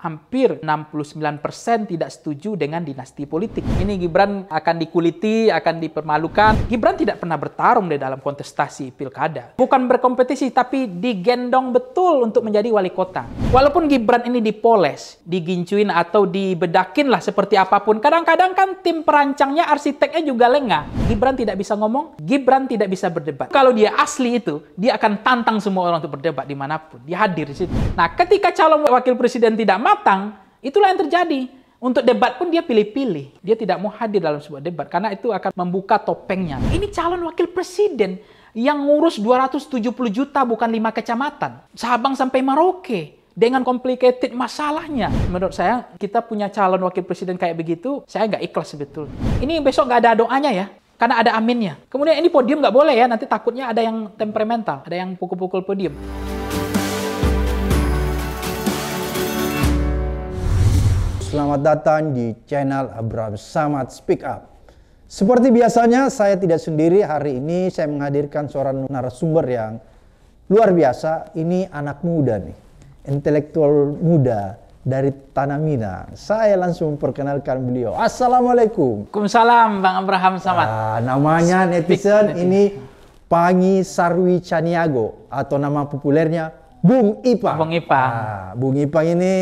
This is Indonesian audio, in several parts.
hampir 69% tidak setuju dengan dinasti politik. Ini Gibran akan dikuliti, akan dipermalukan. Gibran tidak pernah bertarung di dalam kontestasi pilkada. Bukan berkompetisi, tapi digendong betul untuk menjadi wali kota. Walaupun Gibran ini dipoles, digincuin atau dibedakin lah seperti apapun, kadang-kadang kan tim perancangnya, arsiteknya juga lengah. Gibran tidak bisa ngomong, Gibran tidak bisa berdebat. Kalau dia asli itu, dia akan tantang semua orang untuk berdebat dimanapun. Dia hadir di situ. Nah, ketika calon wakil presiden tidak matang, itulah yang terjadi. Untuk debat pun dia pilih-pilih. Dia tidak mau hadir dalam sebuah debat karena itu akan membuka topengnya. Ini calon wakil presiden yang ngurus 270 juta bukan 5 kecamatan. Sabang sampai Merauke dengan complicated masalahnya. Menurut saya, kita punya calon wakil presiden kayak begitu, saya nggak ikhlas sebetul. Ini besok nggak ada doanya ya, karena ada aminnya. Kemudian ini podium nggak boleh ya, nanti takutnya ada yang temperamental, ada yang pukul-pukul podium. selamat datang di channel Abraham Samad Speak Up. Seperti biasanya, saya tidak sendiri hari ini. Saya menghadirkan seorang narasumber yang luar biasa. Ini anak muda nih, intelektual muda dari Tanah Minang. Saya langsung memperkenalkan beliau. Assalamualaikum. Waalaikumsalam, Bang Abraham Samad. Uh, namanya netizen netizen ini Pangi Sarwi Caniago atau nama populernya Bung Ipa. Bung Ipa. Ah, Bung Ipa ini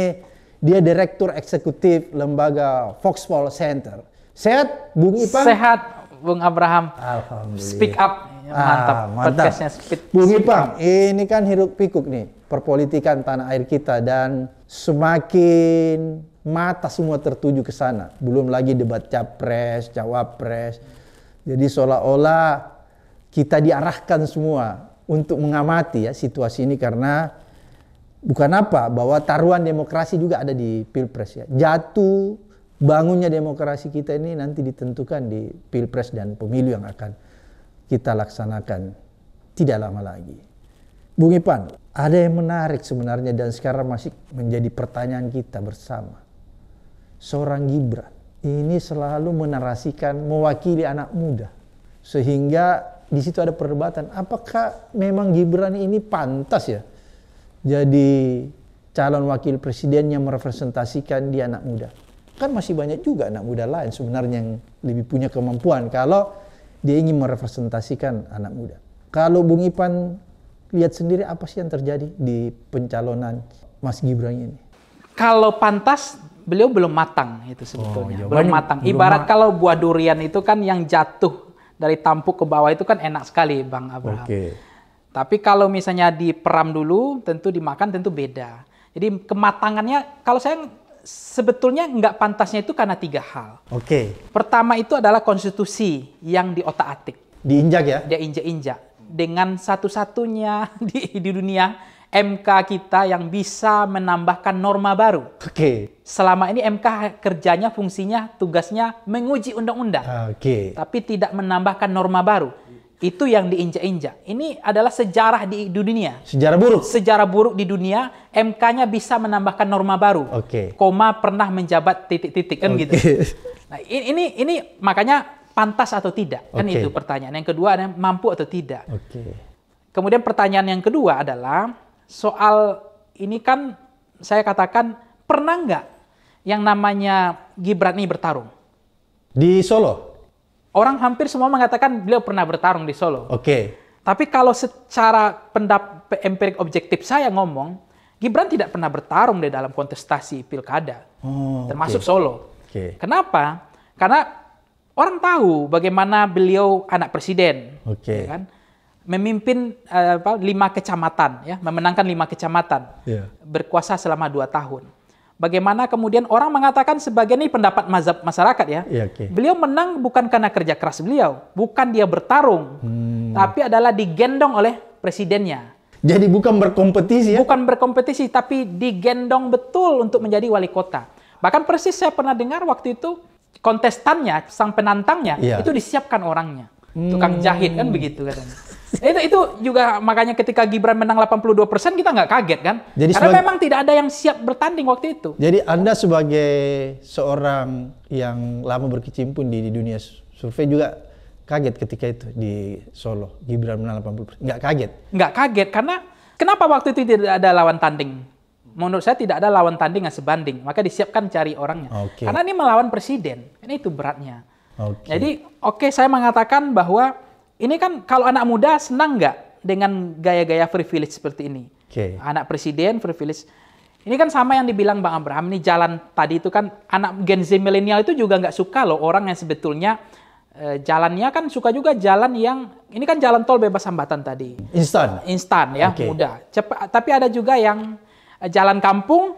dia direktur eksekutif lembaga Foxfall Center. Sehat, Bung Ipang? Sehat, Bung Abraham. Alhamdulillah. Speak up. Mantap. Ah, mantap. Podcastnya speed. Bung speak ini kan hiruk pikuk nih perpolitikan tanah air kita dan semakin mata semua tertuju ke sana. Belum lagi debat capres, cawapres. Jadi seolah-olah kita diarahkan semua untuk mengamati ya situasi ini karena bukan apa bahwa taruhan demokrasi juga ada di pilpres ya jatuh bangunnya demokrasi kita ini nanti ditentukan di pilpres dan pemilu yang akan kita laksanakan tidak lama lagi Bung Ipan ada yang menarik sebenarnya dan sekarang masih menjadi pertanyaan kita bersama seorang Gibran ini selalu menarasikan mewakili anak muda sehingga di situ ada perdebatan apakah memang Gibran ini pantas ya jadi calon wakil presiden yang merepresentasikan di anak muda. Kan masih banyak juga anak muda lain sebenarnya yang lebih punya kemampuan kalau dia ingin merepresentasikan anak muda. Kalau Bung Ipan lihat sendiri apa sih yang terjadi di pencalonan Mas Gibran ini? Kalau pantas beliau belum matang itu sebetulnya. Oh, iya. Belum matang. Ibarat belum kalau buah durian itu kan yang jatuh dari tampuk ke bawah itu kan enak sekali Bang Abraham. Okay. Tapi kalau misalnya diperam dulu, tentu dimakan tentu beda. Jadi kematangannya, kalau saya sebetulnya nggak pantasnya itu karena tiga hal. Oke. Okay. Pertama itu adalah konstitusi yang di otak atik Diinjak ya? Dia injak-injak. Dengan satu-satunya di, di dunia MK kita yang bisa menambahkan norma baru. Oke. Okay. Selama ini MK kerjanya, fungsinya, tugasnya menguji undang-undang. Ah, oke. okay. Tapi tidak menambahkan norma baru itu yang diinjak-injak. Ini adalah sejarah di dunia. Sejarah buruk. Sejarah buruk di dunia. MK-nya bisa menambahkan norma baru. Oke. Okay. Koma pernah menjabat titik-titik kan okay. gitu. Nah ini ini makanya pantas atau tidak kan okay. itu pertanyaan. Yang kedua adalah mampu atau tidak. Oke. Okay. Kemudian pertanyaan yang kedua adalah soal ini kan saya katakan pernah nggak yang namanya Gibran ini bertarung? Di Solo? orang hampir semua mengatakan beliau pernah bertarung di Solo. Oke. Okay. Tapi kalau secara pendapat empirik objektif saya ngomong, Gibran tidak pernah bertarung di dalam kontestasi pilkada, oh, termasuk okay. Solo. Okay. Kenapa? Karena orang tahu bagaimana beliau anak presiden, okay. ya kan? memimpin uh, apa, lima kecamatan, ya, memenangkan lima kecamatan, yeah. berkuasa selama dua tahun. Bagaimana kemudian orang mengatakan sebagian ini pendapat mazhab masyarakat ya. ya okay. Beliau menang bukan karena kerja keras beliau, bukan dia bertarung, hmm. tapi adalah digendong oleh presidennya. Jadi bukan berkompetisi ya? Bukan berkompetisi, tapi digendong betul untuk menjadi wali kota. Bahkan persis saya pernah dengar waktu itu kontestannya, sang penantangnya ya. itu disiapkan orangnya, hmm. tukang jahit kan begitu katanya itu itu juga makanya ketika Gibran menang 82% kita nggak kaget kan? Jadi Karena sebagai, memang tidak ada yang siap bertanding waktu itu. Jadi Anda sebagai seorang yang lama berkecimpung di, di dunia survei juga kaget ketika itu di Solo Gibran menang 80%. Nggak kaget. Nggak kaget karena kenapa waktu itu tidak ada lawan tanding? Menurut saya tidak ada lawan tanding yang sebanding, maka disiapkan cari orangnya. Okay. Karena ini melawan presiden, ini itu beratnya. Okay. Jadi oke okay, saya mengatakan bahwa ini kan kalau anak muda senang nggak dengan gaya-gaya privilege seperti ini? Okay. Anak presiden privilege. Ini kan sama yang dibilang Bang Abraham ini jalan tadi itu kan anak Gen Z milenial itu juga nggak suka loh orang yang sebetulnya eh, jalannya kan suka juga jalan yang ini kan jalan tol bebas hambatan tadi. Instan. Instan ya, okay. mudah. Cepat. Tapi ada juga yang eh, jalan kampung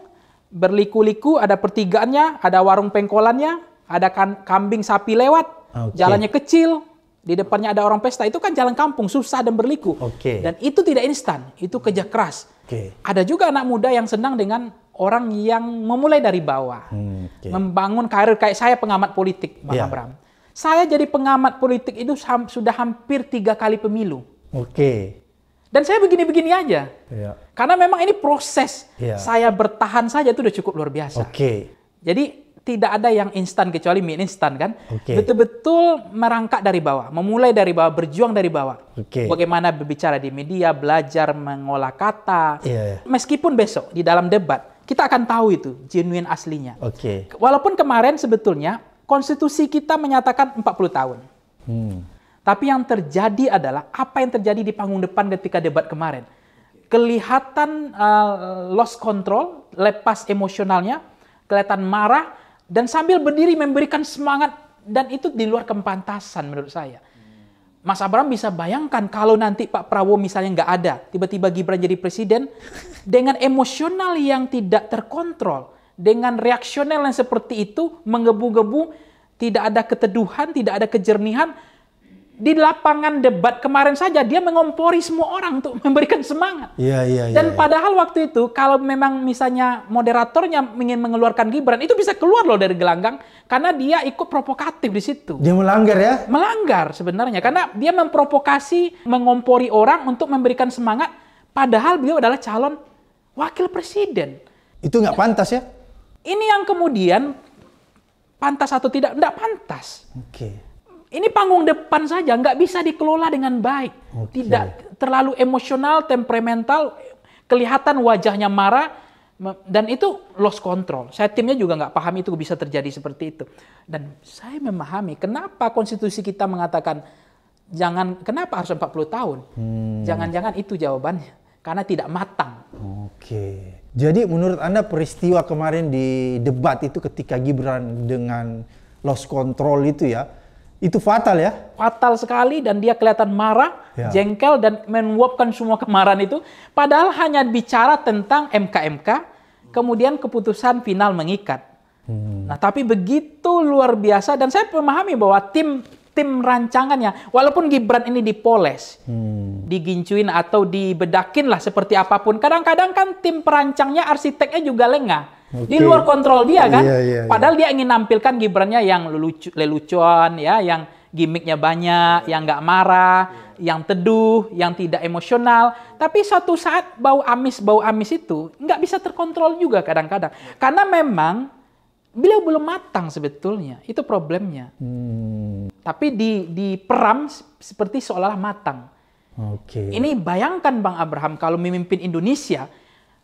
berliku-liku, ada pertigaannya, ada warung pengkolannya, ada kan, kambing sapi lewat, okay. jalannya kecil, di depannya ada orang pesta itu kan jalan kampung susah dan berliku okay. dan itu tidak instan itu kerja keras okay. ada juga anak muda yang senang dengan orang yang memulai dari bawah hmm, okay. membangun karir kayak saya pengamat politik bang yeah. Abram saya jadi pengamat politik itu ham, sudah hampir tiga kali pemilu oke okay. dan saya begini-begini aja yeah. karena memang ini proses yeah. saya bertahan saja itu sudah cukup luar biasa oke okay. jadi tidak ada yang instan kecuali mie instan kan. betul Betul-betul merangkak dari bawah, memulai dari bawah, berjuang dari bawah. Okay. Bagaimana berbicara di media, belajar mengolah kata. Yeah. Iya. Meskipun besok di dalam debat kita akan tahu itu genuine aslinya. Okay. Walaupun kemarin sebetulnya konstitusi kita menyatakan 40 tahun. Hmm. Tapi yang terjadi adalah apa yang terjadi di panggung depan ketika debat kemarin. Kelihatan uh, lost control, lepas emosionalnya, kelihatan marah, dan sambil berdiri memberikan semangat dan itu di luar kepantasan menurut saya. Mas Abraham bisa bayangkan kalau nanti Pak Prabowo misalnya nggak ada, tiba-tiba Gibran jadi presiden, dengan emosional yang tidak terkontrol, dengan reaksional yang seperti itu, menggebu-gebu, tidak ada keteduhan, tidak ada kejernihan, di lapangan debat kemarin saja dia mengompori semua orang untuk memberikan semangat. Iya iya. Dan ya, padahal waktu itu kalau memang misalnya moderatornya ingin mengeluarkan Gibran itu bisa keluar loh dari gelanggang karena dia ikut provokatif di situ. Dia melanggar ya? Melanggar sebenarnya karena dia memprovokasi mengompori orang untuk memberikan semangat padahal beliau adalah calon wakil presiden. Itu nggak pantas ya? Ini yang kemudian pantas atau tidak, nggak pantas. Oke. Okay. Ini panggung depan saja, nggak bisa dikelola dengan baik. Okay. Tidak terlalu emosional, temperamental, kelihatan wajahnya marah, dan itu lost control. Saya timnya juga nggak paham itu bisa terjadi seperti itu. Dan saya memahami kenapa konstitusi kita mengatakan jangan kenapa harus 40 tahun. Hmm. Jangan-jangan hmm. itu jawabannya karena tidak matang. Oke. Jadi menurut Anda peristiwa kemarin di debat itu ketika Gibran dengan lost control itu ya, itu fatal ya? Fatal sekali dan dia kelihatan marah, ya. jengkel dan menguapkan semua kemarahan itu. Padahal hanya bicara tentang MKMK, kemudian keputusan final mengikat. Hmm. Nah tapi begitu luar biasa dan saya memahami bahwa tim tim rancangannya. Walaupun Gibran ini dipoles, hmm. digincuin atau dibedakin lah seperti apapun. Kadang-kadang kan tim perancangnya, arsiteknya juga lengah. Okay. Di luar kontrol dia kan. Yeah, yeah, yeah. Padahal dia ingin nampilkan Gibrannya yang lucu, lelucon ya, yang gimmicknya banyak, iya. yang nggak marah, iya. yang teduh, yang tidak emosional. Tapi suatu saat bau amis-bau amis itu nggak bisa terkontrol juga kadang-kadang. Iya. Karena memang beliau belum matang sebetulnya itu problemnya hmm. tapi di peram seperti seolah olah matang okay. ini bayangkan bang Abraham kalau memimpin Indonesia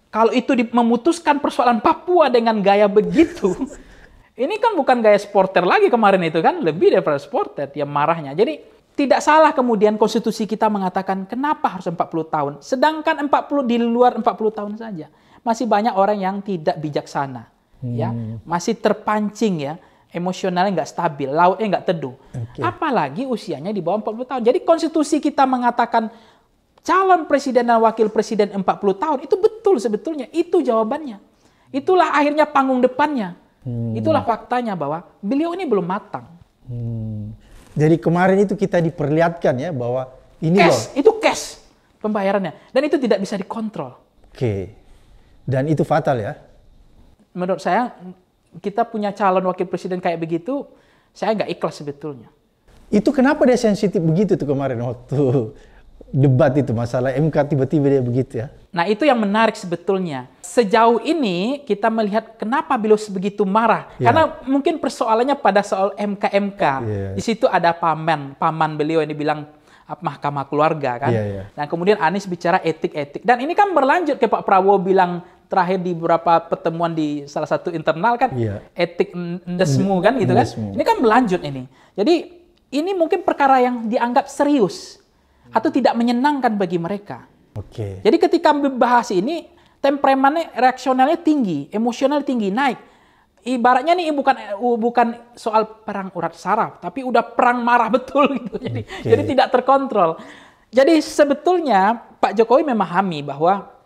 kalau itu memutuskan persoalan Papua dengan gaya begitu ini kan bukan gaya sporter lagi kemarin itu kan lebih daripada sporter dia marahnya jadi tidak salah kemudian konstitusi kita mengatakan kenapa harus 40 tahun sedangkan 40 di luar 40 tahun saja masih banyak orang yang tidak bijaksana hmm. ya masih terpancing ya emosionalnya nggak stabil, lautnya nggak teduh. Okay. Apalagi usianya di bawah 40 tahun. Jadi konstitusi kita mengatakan calon presiden dan wakil presiden 40 tahun itu betul sebetulnya itu jawabannya. Itulah akhirnya panggung depannya. Hmm. Itulah faktanya bahwa beliau ini belum matang. Hmm. Jadi kemarin itu kita diperlihatkan ya bahwa ini cash, loh. itu cash pembayarannya dan itu tidak bisa dikontrol. Oke. Okay. Dan itu fatal ya menurut saya kita punya calon wakil presiden kayak begitu, saya nggak ikhlas sebetulnya. Itu kenapa dia sensitif begitu tuh kemarin waktu debat itu masalah MK tiba-tiba dia begitu ya? Nah itu yang menarik sebetulnya. Sejauh ini kita melihat kenapa beliau sebegitu marah. Yeah. Karena mungkin persoalannya pada soal MK-MK. Yeah. Di situ ada paman, paman beliau yang dibilang ah, mahkamah keluarga kan. Yeah, ya, ya. yeah. Dan kemudian Anies bicara etik-etik. Dan ini kan berlanjut ke Pak Prabowo bilang terakhir di beberapa pertemuan di salah satu internal kan yeah. etik nesmu kan gitu kan. Ini kan berlanjut ini. Jadi ini mungkin perkara yang dianggap serius atau tidak menyenangkan bagi mereka. Oke. Jadi ketika membahas ini temperamennya reaksionalnya tinggi, emosional tinggi, naik. Ibaratnya nih bukan bukan soal perang urat saraf, tapi udah perang marah betul gitu. Jadi jadi tidak terkontrol. Jadi sebetulnya Pak Jokowi memahami bahwa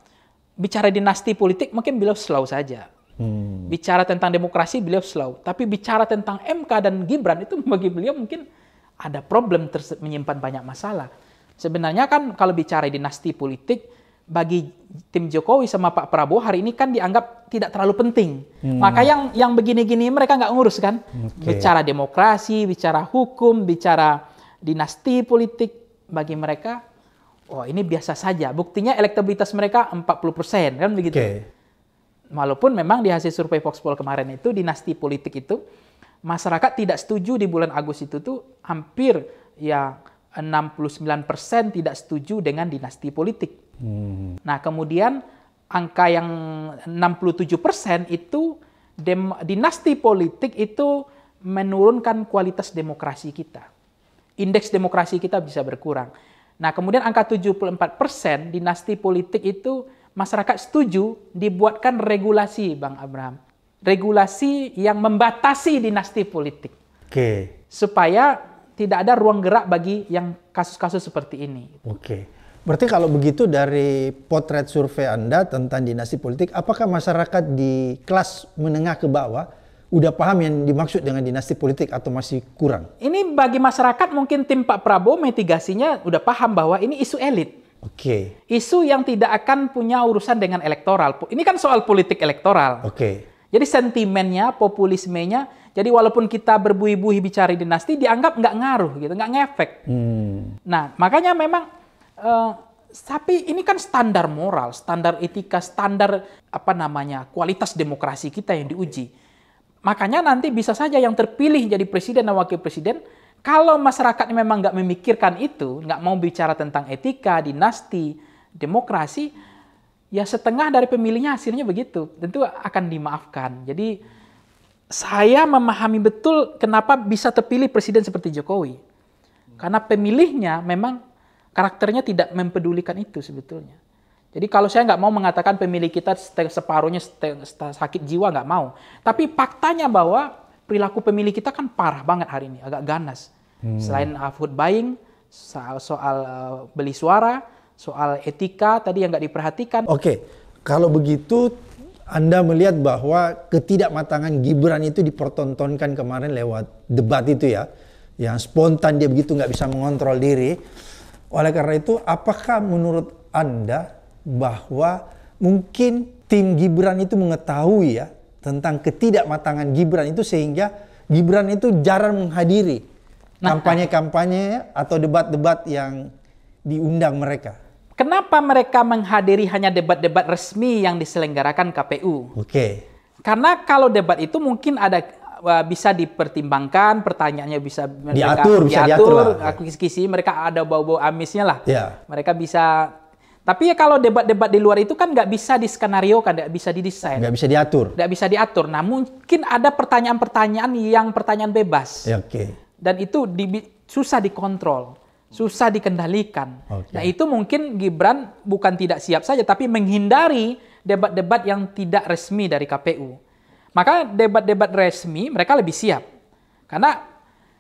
bicara dinasti politik mungkin beliau slow saja. Hmm. Bicara tentang demokrasi beliau slow, tapi bicara tentang MK dan Gibran itu bagi beliau mungkin ada problem menyimpan banyak masalah. Sebenarnya kan kalau bicara dinasti politik bagi tim Jokowi sama Pak Prabowo hari ini kan dianggap tidak terlalu penting. Hmm. Maka yang yang begini-gini mereka nggak ngurus kan. Okay. Bicara demokrasi, bicara hukum, bicara dinasti politik bagi mereka oh ini biasa saja. Buktinya elektabilitas mereka 40% kan begitu. Okay. Walaupun memang di hasil survei Foxpol kemarin itu dinasti politik itu masyarakat tidak setuju di bulan Agustus itu tuh hampir ya 69% tidak setuju dengan dinasti politik. Hmm. Nah, kemudian angka yang 67% itu dem dinasti politik itu menurunkan kualitas demokrasi kita. Indeks demokrasi kita bisa berkurang. Nah, kemudian angka 74% dinasti politik itu masyarakat setuju dibuatkan regulasi, Bang Abraham. Regulasi yang membatasi dinasti politik. Oke. Okay. Supaya tidak ada ruang gerak bagi yang kasus-kasus seperti ini. Oke. Okay. Berarti kalau begitu dari potret survei Anda tentang dinasti politik, apakah masyarakat di kelas menengah ke bawah udah paham yang dimaksud dengan dinasti politik atau masih kurang? Ini bagi masyarakat mungkin tim Pak Prabowo mitigasinya udah paham bahwa ini isu elit. Oke. Okay. Isu yang tidak akan punya urusan dengan elektoral. Ini kan soal politik elektoral. Oke. Okay. Jadi sentimennya, populismenya, jadi walaupun kita berbuih-buih bicara dinasti, dianggap nggak ngaruh gitu, nggak ngefek. Hmm. Nah, makanya memang, uh, tapi ini kan standar moral, standar etika, standar apa namanya kualitas demokrasi kita yang diuji. Makanya nanti bisa saja yang terpilih jadi presiden dan wakil presiden, kalau masyarakat memang nggak memikirkan itu, nggak mau bicara tentang etika, dinasti, demokrasi, ya setengah dari pemilihnya hasilnya begitu. Tentu akan dimaafkan. Jadi saya memahami betul kenapa bisa terpilih presiden seperti Jokowi. Karena pemilihnya memang karakternya tidak mempedulikan itu sebetulnya. Jadi kalau saya nggak mau mengatakan pemilih kita separuhnya sakit jiwa nggak mau, tapi faktanya bahwa perilaku pemilih kita kan parah banget hari ini, agak ganas. Hmm. Selain uh, food buying, soal, soal uh, beli suara, soal etika tadi yang nggak diperhatikan. Oke, okay. kalau begitu Anda melihat bahwa ketidakmatangan Gibran itu dipertontonkan kemarin lewat debat itu ya, yang spontan dia begitu nggak bisa mengontrol diri. Oleh karena itu, apakah menurut Anda bahwa mungkin tim Gibran itu mengetahui ya tentang ketidakmatangan Gibran itu sehingga Gibran itu jarang menghadiri nah, kampanye-kampanye atau debat-debat yang diundang mereka. Kenapa mereka menghadiri hanya debat-debat resmi yang diselenggarakan KPU? Oke. Okay. Karena kalau debat itu mungkin ada bisa dipertimbangkan, pertanyaannya bisa mereka diatur, bisa diatur, diatur kisi-kisi mereka ada bau-bau amisnya lah. Yeah. Mereka bisa tapi ya kalau debat-debat di luar itu kan nggak bisa diskenariokan, nggak bisa didesain. Nggak bisa diatur. Nggak bisa diatur. Nah mungkin ada pertanyaan-pertanyaan yang pertanyaan bebas. Ya, oke. Okay. Dan itu di, susah dikontrol, susah dikendalikan. Okay. Nah itu mungkin Gibran bukan tidak siap saja, tapi menghindari debat-debat yang tidak resmi dari KPU. Maka debat-debat resmi mereka lebih siap. Karena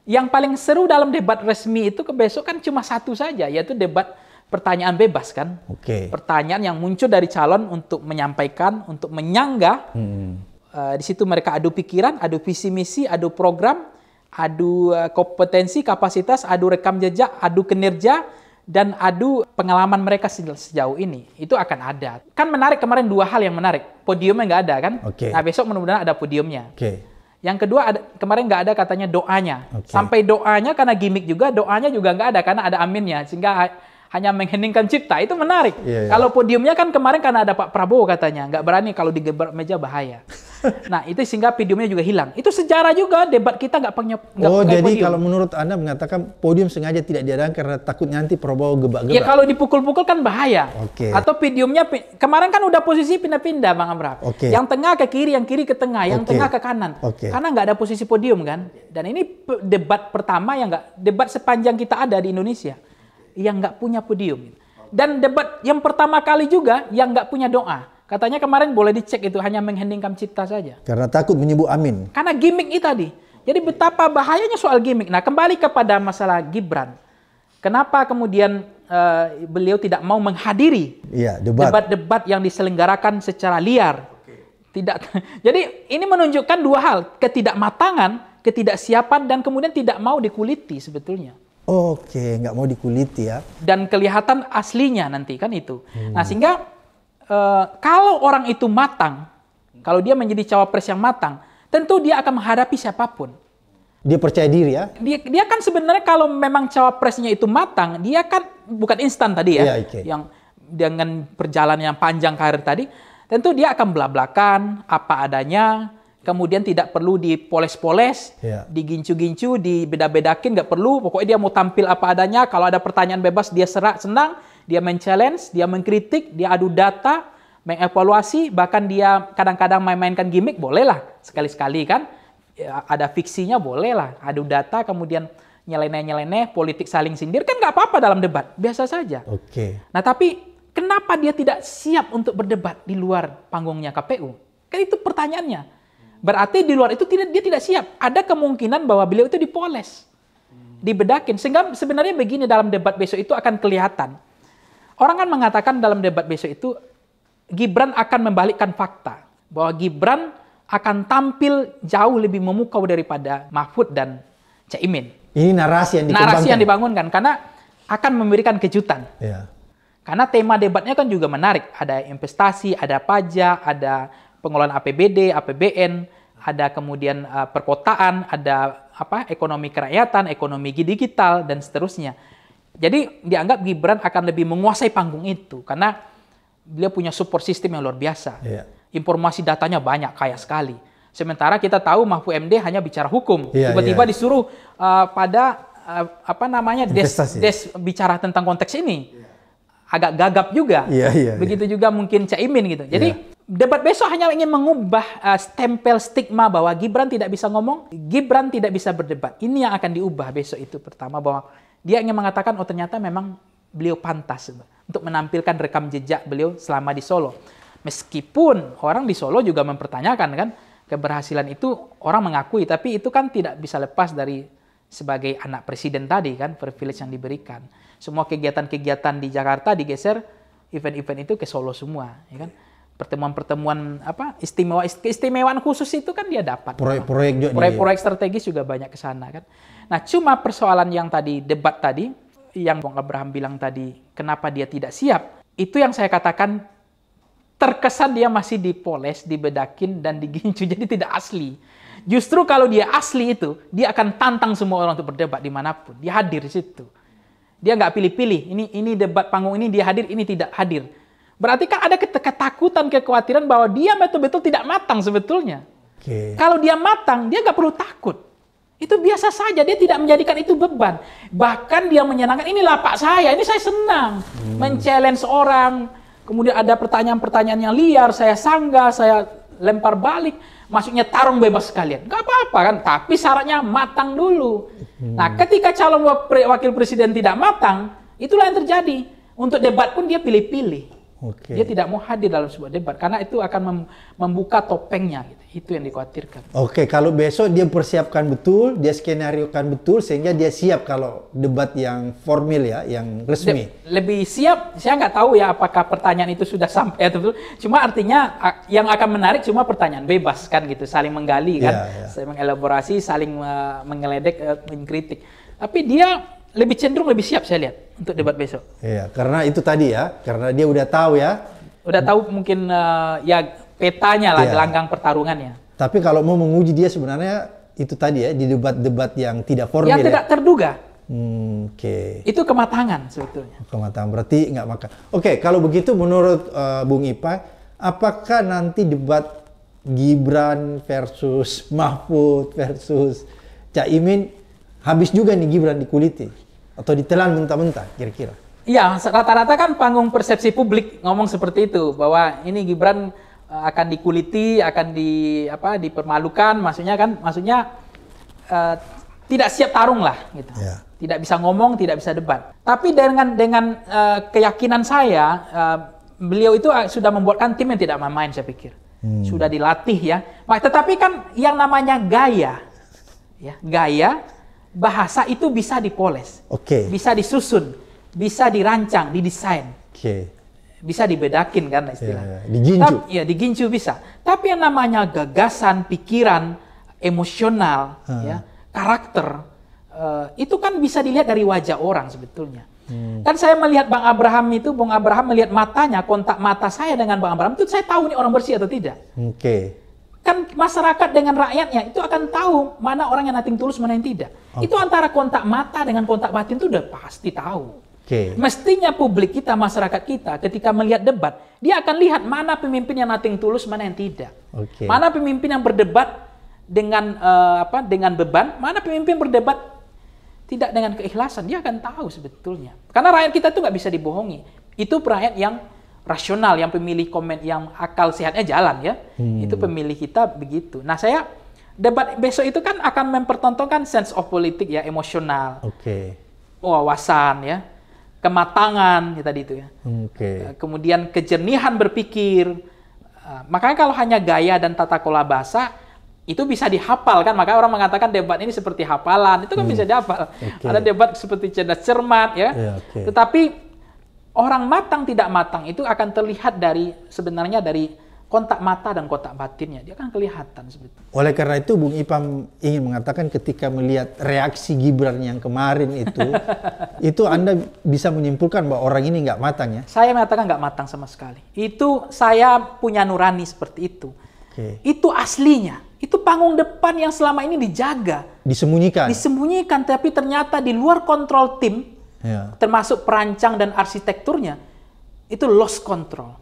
yang paling seru dalam debat resmi itu kebesokan cuma satu saja, yaitu debat pertanyaan bebas kan? Oke. Okay. Pertanyaan yang muncul dari calon untuk menyampaikan, untuk menyanggah. Hmm. Uh, di situ mereka adu pikiran, adu visi misi, adu program, adu uh, kompetensi, kapasitas, adu rekam jejak, adu kinerja, dan adu pengalaman mereka sejauh ini. Itu akan ada. Kan menarik kemarin dua hal yang menarik. Podiumnya nggak ada kan? Oke. Okay. Nah besok mudah-mudahan ada podiumnya. Oke. Okay. Yang kedua ada, kemarin nggak ada katanya doanya. Okay. Sampai doanya karena gimmick juga, doanya juga nggak ada karena ada aminnya. Sehingga hanya mengheningkan cipta itu menarik. Yeah, yeah. Kalau podiumnya kan kemarin karena ada Pak Prabowo katanya nggak berani kalau di meja bahaya. nah itu sehingga podiumnya juga hilang. Itu sejarah juga debat kita nggak punya. Oh jadi podium. kalau menurut anda mengatakan podium sengaja tidak diadakan karena takut nanti Prabowo gebak-gebak. Ya kalau dipukul-pukul kan bahaya. Oke. Okay. Atau podiumnya kemarin kan udah posisi pindah-pindah Bang Amra. Oke. Okay. Yang tengah ke kiri, yang kiri ke tengah, yang okay. tengah ke kanan. Oke. Okay. Karena nggak ada posisi podium kan. Dan ini debat pertama yang nggak debat sepanjang kita ada di Indonesia yang nggak punya podium. Dan debat yang pertama kali juga yang nggak punya doa. Katanya kemarin boleh dicek itu hanya menghendingkan cipta saja. Karena takut menyebut amin. Karena gimmick itu tadi. Jadi betapa bahayanya soal gimmick. Nah kembali kepada masalah Gibran. Kenapa kemudian uh, beliau tidak mau menghadiri iya, debat-debat ya, yang diselenggarakan secara liar? Tidak. Jadi ini menunjukkan dua hal: ketidakmatangan, ketidaksiapan, dan kemudian tidak mau dikuliti sebetulnya. Oke, nggak mau dikuliti ya. Dan kelihatan aslinya nanti kan itu. Hmm. Nah sehingga e, kalau orang itu matang, kalau dia menjadi cawapres yang matang, tentu dia akan menghadapi siapapun. Dia percaya diri ya? Dia, dia kan sebenarnya kalau memang cawapresnya itu matang, dia kan bukan instan tadi ya, yeah, okay. yang dengan perjalanan yang panjang karir tadi, tentu dia akan belak-belakan, apa adanya, kemudian tidak perlu dipoles-poles, yeah. digincu-gincu, dibeda-bedakin, nggak perlu. Pokoknya dia mau tampil apa adanya. Kalau ada pertanyaan bebas, dia serak senang, dia men-challenge, dia mengkritik, dia adu data, mengevaluasi, bahkan dia kadang-kadang main-mainkan gimmick, bolehlah sekali-sekali kan. Ya, ada fiksinya bolehlah, adu data, kemudian nyeleneh-nyeleneh, politik saling sindir, kan nggak apa-apa dalam debat, biasa saja. Oke. Okay. Nah tapi kenapa dia tidak siap untuk berdebat di luar panggungnya KPU? Kan itu pertanyaannya Berarti di luar itu tidak dia tidak siap. Ada kemungkinan bahwa beliau itu dipoles, dibedakin. Sehingga sebenarnya begini dalam debat besok itu akan kelihatan. Orang kan mengatakan dalam debat besok itu Gibran akan membalikkan fakta bahwa Gibran akan tampil jauh lebih memukau daripada Mahfud dan Caimin. Ini narasi yang dikembangkan. Narasi yang dibangunkan karena akan memberikan kejutan. Ya. Karena tema debatnya kan juga menarik. Ada investasi, ada pajak, ada pengelolaan APBD, APBN, ada kemudian uh, perkotaan, ada apa ekonomi kerakyatan, ekonomi digital dan seterusnya. Jadi dianggap Gibran akan lebih menguasai panggung itu karena dia punya support system yang luar biasa. Yeah. Informasi datanya banyak, kaya sekali. Sementara kita tahu Mahfud MD hanya bicara hukum, iya, tiba-tiba yeah, yeah. disuruh uh, pada uh, apa namanya des, des bicara tentang konteks ini, iya. agak gagap juga. Yeah, yeah, iya. Begitu yeah. juga mungkin Caimin gitu. Jadi yeah Debat besok hanya ingin mengubah uh, stempel stigma bahwa Gibran tidak bisa ngomong, Gibran tidak bisa berdebat. Ini yang akan diubah besok itu pertama bahwa dia ingin mengatakan oh ternyata memang beliau pantas untuk menampilkan rekam jejak beliau selama di Solo. Meskipun orang di Solo juga mempertanyakan kan keberhasilan itu orang mengakui tapi itu kan tidak bisa lepas dari sebagai anak presiden tadi kan privilege yang diberikan. Semua kegiatan-kegiatan di Jakarta digeser event-event itu ke Solo semua, ya kan? pertemuan-pertemuan apa istimewa keistimewaan khusus itu kan dia dapat proyek-proyek juga proyek-proyek strategis juga banyak ke sana kan nah cuma persoalan yang tadi debat tadi yang Bang Abraham bilang tadi kenapa dia tidak siap itu yang saya katakan terkesan dia masih dipoles dibedakin dan digincu jadi tidak asli justru kalau dia asli itu dia akan tantang semua orang untuk berdebat dimanapun dia hadir di situ dia nggak pilih-pilih ini ini debat panggung ini dia hadir ini tidak hadir Berarti kan ada ketakutan, kekhawatiran bahwa dia betul-betul tidak matang sebetulnya. Okay. Kalau dia matang, dia nggak perlu takut. Itu biasa saja, dia tidak menjadikan itu beban. Bahkan dia menyenangkan, ini lapak saya, ini saya senang. Hmm. Men-challenge orang, kemudian ada pertanyaan-pertanyaan yang liar, saya sanggah, saya lempar balik. Maksudnya tarung bebas sekalian. Gak apa-apa kan, tapi syaratnya matang dulu. Hmm. Nah ketika calon wakil presiden tidak matang, itulah yang terjadi. Untuk debat pun dia pilih-pilih. Okay. Dia tidak mau hadir dalam sebuah debat karena itu akan mem membuka topengnya. Gitu. Itu yang dikhawatirkan. Oke, okay, kalau besok dia persiapkan betul, dia skenariokan betul sehingga dia siap kalau debat yang formal ya, yang resmi. lebih siap, saya nggak tahu ya apakah pertanyaan itu sudah sampai atau betul. Cuma artinya yang akan menarik cuma pertanyaan bebas kan gitu, saling menggali kan, yeah, yeah. saling mengelaborasi, saling uh, mengeledek, eh, mengkritik. Tapi dia lebih cenderung lebih siap saya lihat untuk debat besok. Iya, karena itu tadi ya, karena dia udah tahu ya. Udah tahu mungkin uh, ya petanya lah, iya. gelanggang pertarungannya. Tapi kalau mau menguji dia sebenarnya itu tadi ya di debat-debat yang tidak formal. Yang ya. tidak ya. terduga. Hmm, Oke. Okay. Itu kematangan sebetulnya. Kematangan berarti nggak makan. Oke, okay, kalau begitu menurut uh, Bung Ipa, apakah nanti debat Gibran versus Mahfud versus Caimin habis juga nih Gibran di dikuliti? atau ditelan mentah-mentah kira-kira? Iya, rata-rata kan panggung persepsi publik ngomong seperti itu bahwa ini Gibran eh, akan dikuliti, akan di apa dipermalukan, maksudnya kan maksudnya uh, tidak siap tarung lah gitu. Yeah. Tidak bisa ngomong, tidak bisa debat. Tapi dengan dengan uh, keyakinan saya uh, beliau itu sudah membuatkan tim yang tidak main-main saya pikir. Hmm. Sudah dilatih ya. Tetapi kan yang namanya gaya ya, gaya bahasa itu bisa dipoles, okay. bisa disusun, bisa dirancang, didesain, okay. bisa dibedakin kan iya, istilahnya. Yeah, digincu. Tapi, ya digincu bisa. Tapi yang namanya gagasan, pikiran, emosional, hmm. ya karakter uh, itu kan bisa dilihat dari wajah orang sebetulnya. Hmm. Kan saya melihat Bang Abraham itu, Bang Abraham melihat matanya, kontak mata saya dengan Bang Abraham itu saya tahu nih orang bersih atau tidak. Oke. Okay kan masyarakat dengan rakyatnya itu akan tahu mana orang yang nating tulus mana yang tidak. Okay. Itu antara kontak mata dengan kontak batin itu udah pasti tahu. Okay. Mestinya publik kita, masyarakat kita, ketika melihat debat, dia akan lihat mana pemimpin yang nating tulus, mana yang tidak. Okay. Mana pemimpin yang berdebat dengan uh, apa? Dengan beban, mana pemimpin berdebat tidak dengan keikhlasan, dia akan tahu sebetulnya. Karena rakyat kita tuh nggak bisa dibohongi. Itu rakyat yang rasional, yang pemilih komen yang akal sehatnya jalan ya. Hmm. Itu pemilih kita begitu. Nah, saya debat besok itu kan akan mempertontonkan sense of politik ya, emosional. Oke. Okay. Wawasan ya, kematangan ya tadi itu ya. Oke. Okay. Eh, kemudian kejernihan berpikir. Eh, makanya kalau hanya gaya dan tata kola bahasa itu bisa dihafal kan maka orang mengatakan debat ini seperti hafalan itu kan hmm. bisa dihafal okay. ada debat seperti cerdas cermat ya yeah, okay. tetapi Orang matang tidak matang itu akan terlihat dari sebenarnya dari kontak mata dan kontak batinnya dia akan kelihatan sebetulnya. Oleh karena itu Bung Ipam ingin mengatakan ketika melihat reaksi Gibran yang kemarin itu itu Anda bisa menyimpulkan bahwa orang ini nggak matang ya. Saya mengatakan nggak matang sama sekali. Itu saya punya nurani seperti itu. Okay. Itu aslinya. Itu panggung depan yang selama ini dijaga, disembunyikan. Disembunyikan tapi ternyata di luar kontrol tim ya. termasuk perancang dan arsitekturnya itu lost control.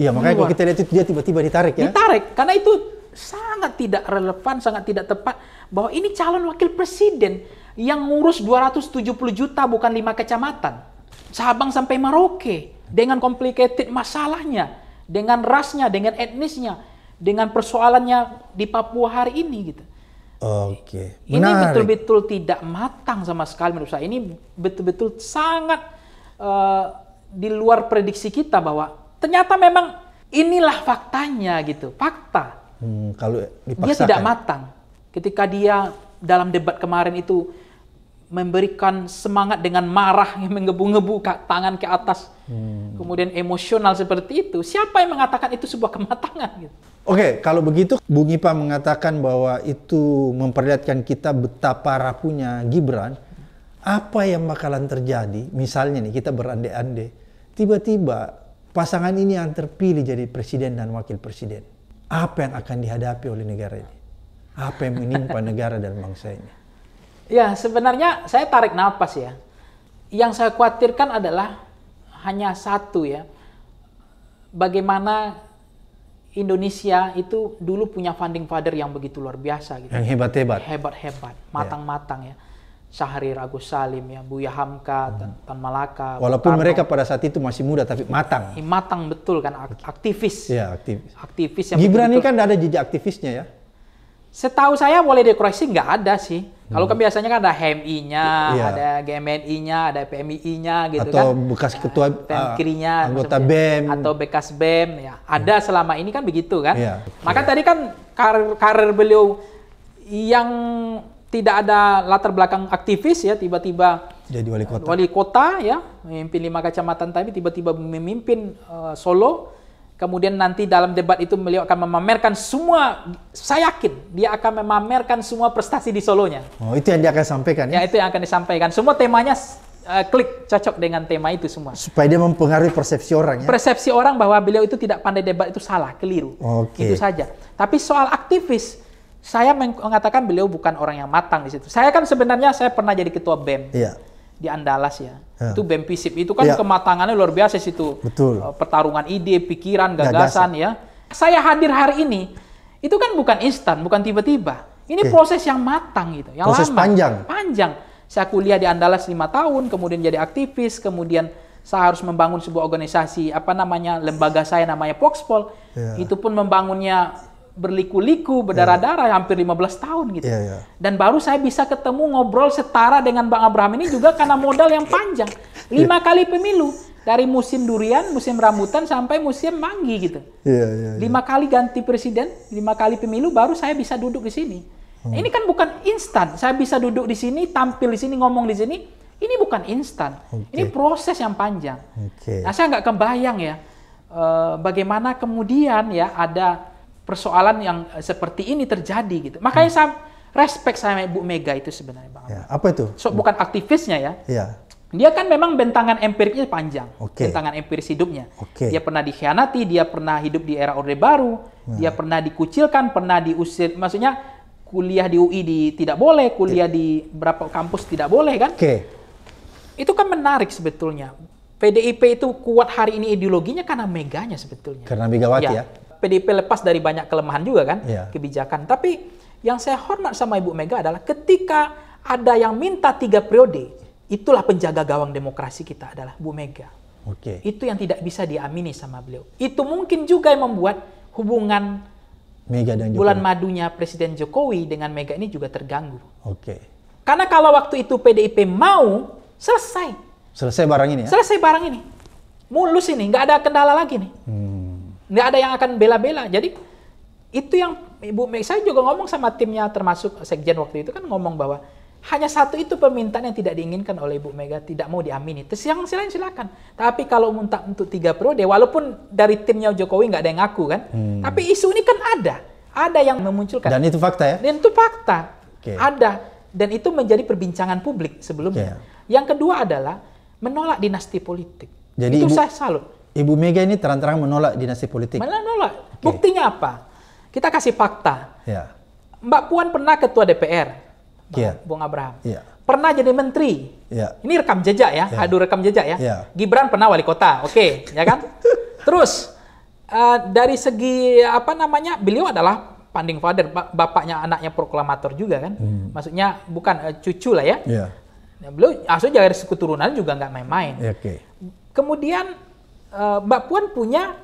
Iya makanya kalau kita lihat itu dia tiba-tiba ditarik ya. Ditarik karena itu sangat tidak relevan, sangat tidak tepat bahwa ini calon wakil presiden yang ngurus 270 juta bukan lima kecamatan. Sabang sampai Merauke dengan complicated masalahnya, dengan rasnya, dengan etnisnya, dengan persoalannya di Papua hari ini gitu. Oke. Okay. Ini betul-betul tidak matang sama sekali menurut saya. Ini betul-betul sangat uh, di luar prediksi kita bahwa ternyata memang inilah faktanya gitu, fakta. Hmm, kalau dipaksakan. Dia tidak matang. Ketika dia dalam debat kemarin itu memberikan semangat dengan marah yang menggebu-gebu tangan ke atas, hmm. kemudian emosional seperti itu. Siapa yang mengatakan itu sebuah kematangan? Gitu? Oke, okay, kalau begitu Bung Ipa mengatakan bahwa itu memperlihatkan kita betapa rapuhnya Gibran. Apa yang bakalan terjadi? Misalnya nih kita berandai-andai, tiba-tiba pasangan ini yang terpilih jadi presiden dan wakil presiden. Apa yang akan dihadapi oleh negara ini? Apa yang menimpa negara dan bangsa ini? Ya, sebenarnya saya tarik nafas ya. Yang saya khawatirkan adalah hanya satu ya. Bagaimana Indonesia itu dulu punya funding father yang begitu luar biasa gitu. Yang hebat-hebat. Hebat-hebat, ya. matang-matang ya. Sahari Agus Salim ya, Buya Hamka, hmm. Tan, Malaka. Walaupun mereka pada saat itu masih muda tapi matang. Iya, matang betul kan aktivis. Iya, aktivis. Aktivis yang Gibran ini kan ada jejak aktivisnya ya. Setahu saya boleh dekorasi nggak ada sih. Kalau kan hmm. biasanya kan ada HMI-nya, iya. ada GMNI-nya, ada PMI-nya gitu atau kan. Ah, e atau bekas ketua uh, kirinya anggota BEM atau bekas BEM ya. Ada hmm. selama ini kan begitu kan. Iya. Maka iya. tadi kan karir karir beliau yang tidak ada latar belakang aktivis ya tiba-tiba jadi wali kota. Wali kota ya, memimpin lima kecamatan tapi tiba-tiba memimpin uh, Solo Kemudian nanti dalam debat itu beliau akan memamerkan semua, saya yakin dia akan memamerkan semua prestasi di solonya. Oh, itu yang dia akan sampaikan ya? Ya, itu yang akan disampaikan. Semua temanya uh, klik, cocok dengan tema itu semua. Supaya dia mempengaruhi persepsi orang ya? Persepsi orang bahwa beliau itu tidak pandai debat itu salah, keliru. Okay. Itu saja. Tapi soal aktivis, saya mengatakan beliau bukan orang yang matang di situ. Saya kan sebenarnya saya pernah jadi ketua BEM. Iya di Andalas ya. ya. Itu BEM itu kan ya. kematangannya luar biasa situ. Betul. Eh, pertarungan ide, pikiran, gagasan, gagasan ya. Saya hadir hari ini itu kan bukan instan, bukan tiba-tiba. Ini okay. proses yang matang gitu, yang proses lama. panjang. Panjang. Saya kuliah di Andalas lima tahun, kemudian jadi aktivis, kemudian saya harus membangun sebuah organisasi apa namanya lembaga saya namanya Poxpol Ya. Itu pun membangunnya berliku-liku, iya. berdarah-darah yeah. hampir 15 tahun gitu. Yeah, yeah. Dan baru saya bisa ketemu ngobrol setara dengan Bang Abraham ini juga karena modal yang panjang. Iya. Lima yeah. kali pemilu dari musim durian, musim rambutan sampai musim manggi gitu. Yeah, yeah, iya. lima kali ganti presiden, lima kali pemilu baru saya bisa duduk di sini. Hmm. Ini kan bukan instan. Saya bisa duduk di sini, tampil di sini, ngomong di sini. Ini bukan instan. Okay. Ini proses yang panjang. Okay. Nah saya nggak kebayang ya uh, bagaimana kemudian ya ada persoalan yang eh, seperti ini terjadi gitu. Makanya hmm. saya respect sama Ibu Mega itu sebenarnya Bang. Ya, apa itu? So, bukan aktivisnya ya. ya. Dia kan memang bentangan empiriknya panjang. Okay. Bentangan empiris hidupnya. Okay. Dia pernah dikhianati, dia pernah hidup di era Orde Baru, nah. dia pernah dikucilkan, pernah diusir. Maksudnya kuliah di UI di tidak boleh, kuliah okay. Ya. di berapa kampus tidak boleh kan? Oke. Okay. Itu kan menarik sebetulnya. PDIP itu kuat hari ini ideologinya karena meganya sebetulnya. Karena Megawati ya. ya? PDIP lepas dari banyak kelemahan juga kan yeah. kebijakan. Tapi yang saya hormat sama Ibu Mega adalah ketika ada yang minta tiga periode, itulah penjaga gawang demokrasi kita adalah Bu Mega. Oke. Okay. Itu yang tidak bisa diamini sama beliau. Itu mungkin juga yang membuat hubungan Mega dan Jokowi. bulan madunya Presiden Jokowi dengan Mega ini juga terganggu. Oke. Okay. Karena kalau waktu itu PDIP mau selesai. Selesai barang ini ya? Selesai barang ini. Mulus ini, nggak ada kendala lagi nih. Hmm nggak ada yang akan bela-bela. Jadi itu yang Ibu Mei saya juga ngomong sama timnya termasuk sekjen waktu itu kan ngomong bahwa hanya satu itu permintaan yang tidak diinginkan oleh Ibu Mega tidak mau diamini. Terus yang lain silakan. Tapi kalau minta untuk tiga periode, walaupun dari timnya Jokowi nggak ada yang ngaku kan, hmm. tapi isu ini kan ada, ada yang memunculkan. Dan itu fakta ya? Dan itu fakta, okay. ada. Dan itu menjadi perbincangan publik sebelumnya. Okay. Iya. Yang kedua adalah menolak dinasti politik. Jadi itu ibu, saya salut. Ibu Mega ini terang-terang menolak dinasti politik. Malah menolak. Okay. Buktinya apa? Kita kasih fakta. Ya. Mbak Puan pernah ketua DPR. Ya. Bung Abraham. Ya. Pernah jadi menteri. Ya. Ini rekam jejak ya, ya. aduh rekam jejak ya. ya. Gibran pernah wali kota, oke, okay, ya kan? Terus uh, dari segi apa namanya, beliau adalah Panding Father, bapaknya anaknya proklamator juga kan, hmm. maksudnya bukan uh, cucu lah ya. Yeah. Ya. Beliau asalnya dari keturunan juga nggak main-main. Ya, okay. Kemudian Eh, Mbak Puan punya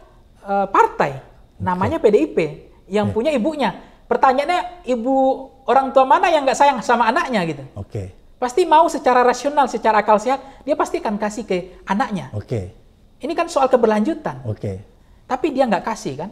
uh, partai okay. namanya PDIP yang yeah. punya ibunya. Pertanyaannya ibu orang tua mana yang nggak sayang sama anaknya gitu? Oke. Okay. Pasti mau secara rasional, secara akal sehat, dia pasti akan kasih ke anaknya. Oke. Okay. Ini kan soal keberlanjutan. Oke. Okay. Tapi dia nggak kasih kan?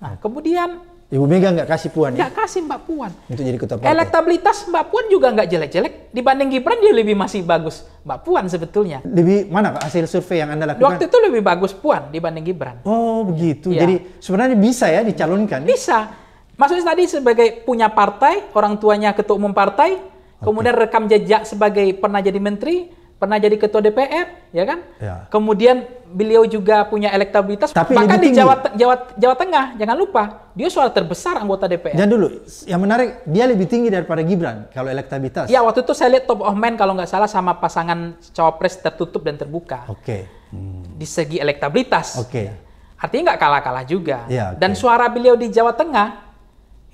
Nah, kemudian Ibu Mega nggak kasih Puan ya? Nggak kasih Mbak Puan. Untuk jadi ketua partai. Elektabilitas Mbak Puan juga nggak jelek-jelek. Dibanding Gibran dia lebih masih bagus Mbak Puan sebetulnya. Lebih mana Pak hasil survei yang Anda lakukan? Waktu itu lebih bagus Puan dibanding Gibran. Oh begitu. Ya. Jadi sebenarnya bisa ya dicalonkan? Bisa. Maksudnya tadi sebagai punya partai, orang tuanya ketua umum partai, okay. kemudian rekam jejak sebagai pernah jadi menteri, pernah jadi ketua DPR, ya kan? Ya. Kemudian beliau juga punya elektabilitas. Tapi bahkan di Jawa, Jawa Jawa Tengah, jangan lupa, dia suara terbesar anggota DPR. Jangan dulu, yang menarik, dia lebih tinggi daripada Gibran kalau elektabilitas. Ya, waktu itu saya lihat top of mind kalau nggak salah sama pasangan cawapres tertutup dan terbuka. Oke. Okay. Hmm. Di segi elektabilitas. Oke. Okay. Artinya nggak kalah-kalah juga. Ya, okay. Dan suara beliau di Jawa Tengah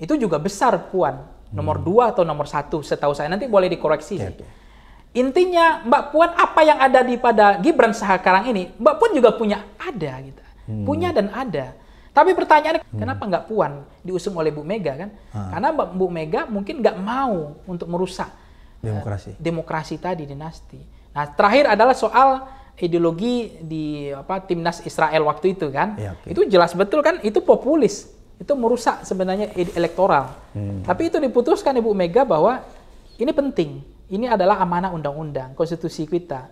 itu juga besar Puan, nomor hmm. dua atau nomor satu setahu saya. Nanti boleh dikoreksi. Okay, okay Intinya Mbak Puan apa yang ada di pada Gibran sekarang ini, Mbak Puan juga punya ada gitu. Hmm. Punya dan ada. Tapi pertanyaannya hmm. kenapa nggak Puan diusung oleh Bu Mega kan? Hmm. Karena Mbak Bu Mega mungkin nggak mau untuk merusak eh, demokrasi. Uh, demokrasi tadi dinasti. Nah, terakhir adalah soal ideologi di apa timnas Israel waktu itu kan. Ya, okay. Itu jelas betul kan itu populis. Itu merusak sebenarnya elektoral. Hmm. Tapi itu diputuskan Ibu Mega bahwa ini penting ini adalah amanah undang-undang konstitusi kita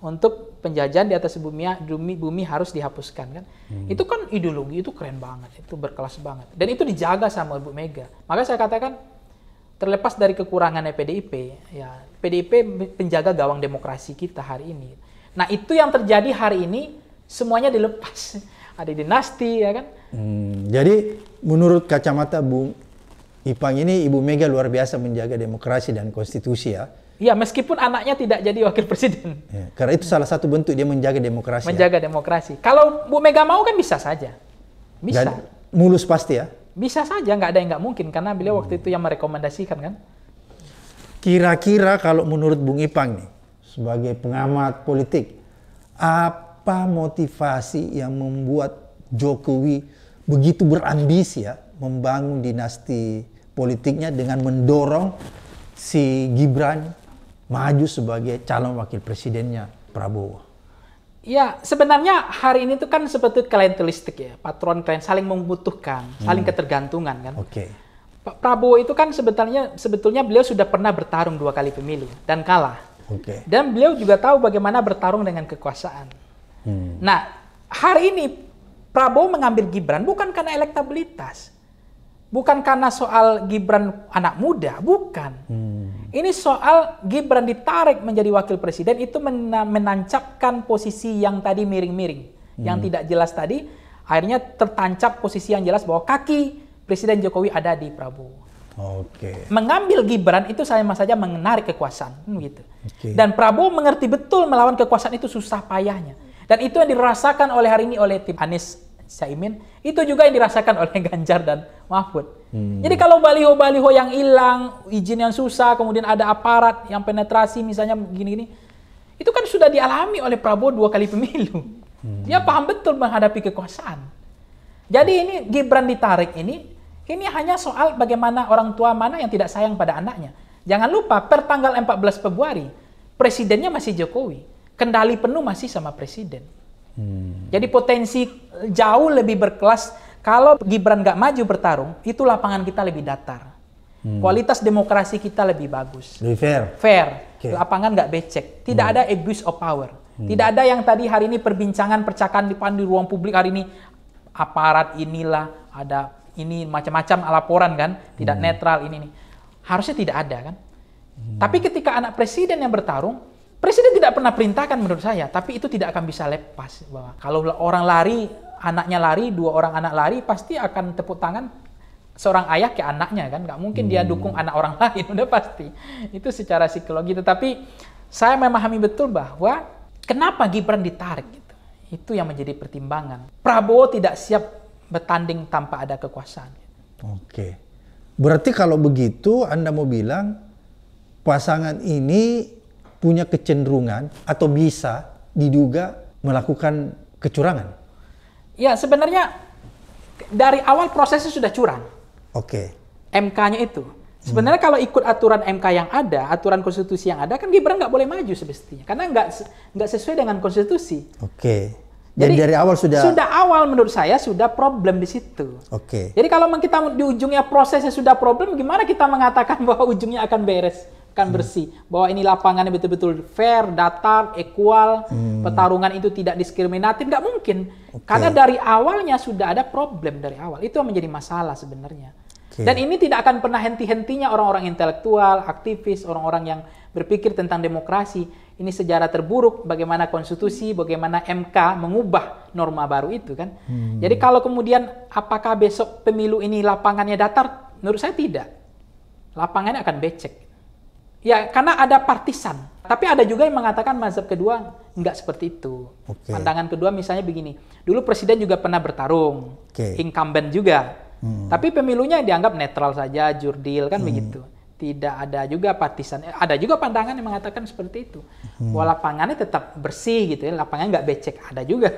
untuk penjajahan di atas bumi bumi, bumi harus dihapuskan kan. Hmm. Itu kan ideologi itu keren banget, itu berkelas banget. Dan itu dijaga sama Ibu Mega. Maka saya katakan terlepas dari kekurangannya PDIP, ya PDIP penjaga gawang demokrasi kita hari ini. Nah, itu yang terjadi hari ini semuanya dilepas. Ada dinasti ya kan. Hmm, jadi menurut kacamata Bu Ipang ini Ibu Mega luar biasa menjaga demokrasi dan konstitusi ya. Iya, meskipun anaknya tidak jadi wakil presiden. Ya, karena itu salah satu bentuk dia menjaga demokrasi. Ya. Menjaga ya. demokrasi. Kalau Bu Mega mau kan bisa saja. Bisa. Dan mulus pasti ya. Bisa saja, nggak ada yang nggak mungkin karena beliau hmm. waktu itu yang merekomendasikan kan. Kira-kira kalau menurut Bung Ipang nih, sebagai pengamat politik, apa motivasi yang membuat Jokowi begitu berambisi ya membangun dinasti politiknya dengan mendorong si Gibran maju sebagai calon wakil presidennya Prabowo. Ya, sebenarnya hari ini tuh kan seperti klientelistik ya, patron klien saling membutuhkan, hmm. saling hmm. ketergantungan kan. Oke. Okay. Pak Prabowo itu kan sebetulnya sebetulnya beliau sudah pernah bertarung dua kali pemilu dan kalah. Oke. Okay. Dan beliau juga tahu bagaimana bertarung dengan kekuasaan. Hmm. Nah, hari ini Prabowo mengambil Gibran bukan karena elektabilitas, Bukan karena soal Gibran anak muda, bukan. Hmm. Ini soal Gibran ditarik menjadi wakil presiden itu menancapkan posisi yang tadi miring-miring, hmm. yang tidak jelas tadi, akhirnya tertancap posisi yang jelas bahwa kaki Presiden Jokowi ada di Prabowo. Oke. Okay. Mengambil Gibran itu saya saja menarik kekuasaan, kan gitu. Okay. Dan Prabowo mengerti betul melawan kekuasaan itu susah payahnya. Dan itu yang dirasakan oleh hari ini oleh tim Anies Caimin itu juga yang dirasakan oleh Ganjar dan Mahfud. Hmm. Jadi kalau baliho-baliho yang hilang, izin yang susah, kemudian ada aparat yang penetrasi misalnya gini-gini, itu kan sudah dialami oleh Prabowo dua kali pemilu. Hmm. Dia paham betul menghadapi kekuasaan. Jadi ini Gibran ditarik ini, ini hanya soal bagaimana orang tua mana yang tidak sayang pada anaknya. Jangan lupa per tanggal 14 Februari presidennya masih Jokowi, kendali penuh masih sama presiden. Hmm. Jadi potensi jauh lebih berkelas kalau Gibran nggak maju bertarung, itu lapangan kita lebih datar. Hmm. Kualitas demokrasi kita lebih bagus. Lebih fair. Fair. Okay. Lapangan nggak becek. Tidak hmm. ada abuse of power. Hmm. Tidak ada yang tadi hari ini perbincangan percakapan di di ruang publik hari ini aparat inilah ada ini macam-macam laporan kan tidak hmm. netral ini nih. Harusnya tidak ada kan. Hmm. Tapi ketika anak presiden yang bertarung Presiden tidak pernah perintahkan menurut saya, tapi itu tidak akan bisa lepas bahwa kalau orang lari, anaknya lari, dua orang anak lari pasti akan tepuk tangan seorang ayah ke anaknya kan, nggak mungkin hmm. dia dukung anak orang lain udah pasti. Itu secara psikologi, tetapi saya memahami betul bahwa kenapa Gibran ditarik gitu. Itu yang menjadi pertimbangan. Prabowo tidak siap bertanding tanpa ada kekuasaan. Oke. Berarti kalau begitu Anda mau bilang pasangan ini punya kecenderungan atau bisa diduga melakukan kecurangan? Ya, sebenarnya dari awal prosesnya sudah curang. Oke. Okay. MK-nya itu. Sebenarnya hmm. kalau ikut aturan MK yang ada, aturan konstitusi yang ada, kan Gibran nggak boleh maju sebestinya, karena nggak nggak sesuai dengan konstitusi. Oke. Okay. Jadi, Jadi dari awal sudah sudah awal menurut saya sudah problem di situ. Oke. Okay. Jadi kalau kita di ujungnya prosesnya sudah problem, gimana kita mengatakan bahwa ujungnya akan beres? kan bersih hmm. bahwa ini lapangannya betul-betul fair, datar, equal, hmm. pertarungan itu tidak diskriminatif nggak mungkin okay. karena dari awalnya sudah ada problem dari awal itu yang menjadi masalah sebenarnya okay. dan ini tidak akan pernah henti-hentinya orang-orang intelektual, aktivis, orang-orang yang berpikir tentang demokrasi ini sejarah terburuk bagaimana konstitusi, bagaimana MK mengubah norma baru itu kan hmm. jadi kalau kemudian apakah besok pemilu ini lapangannya datar menurut saya tidak lapangannya akan becek Ya, karena ada partisan. Tapi ada juga yang mengatakan mazhab kedua nggak seperti itu. Okay. Pandangan kedua misalnya begini, dulu presiden juga pernah bertarung, okay. incumbent juga. Hmm. Tapi pemilunya dianggap netral saja, jurdil kan hmm. begitu. Tidak ada juga partisan. Eh, ada juga pandangan yang mengatakan seperti itu. Hmm. Bahwa lapangannya tetap bersih gitu ya, lapangannya nggak becek. Ada juga.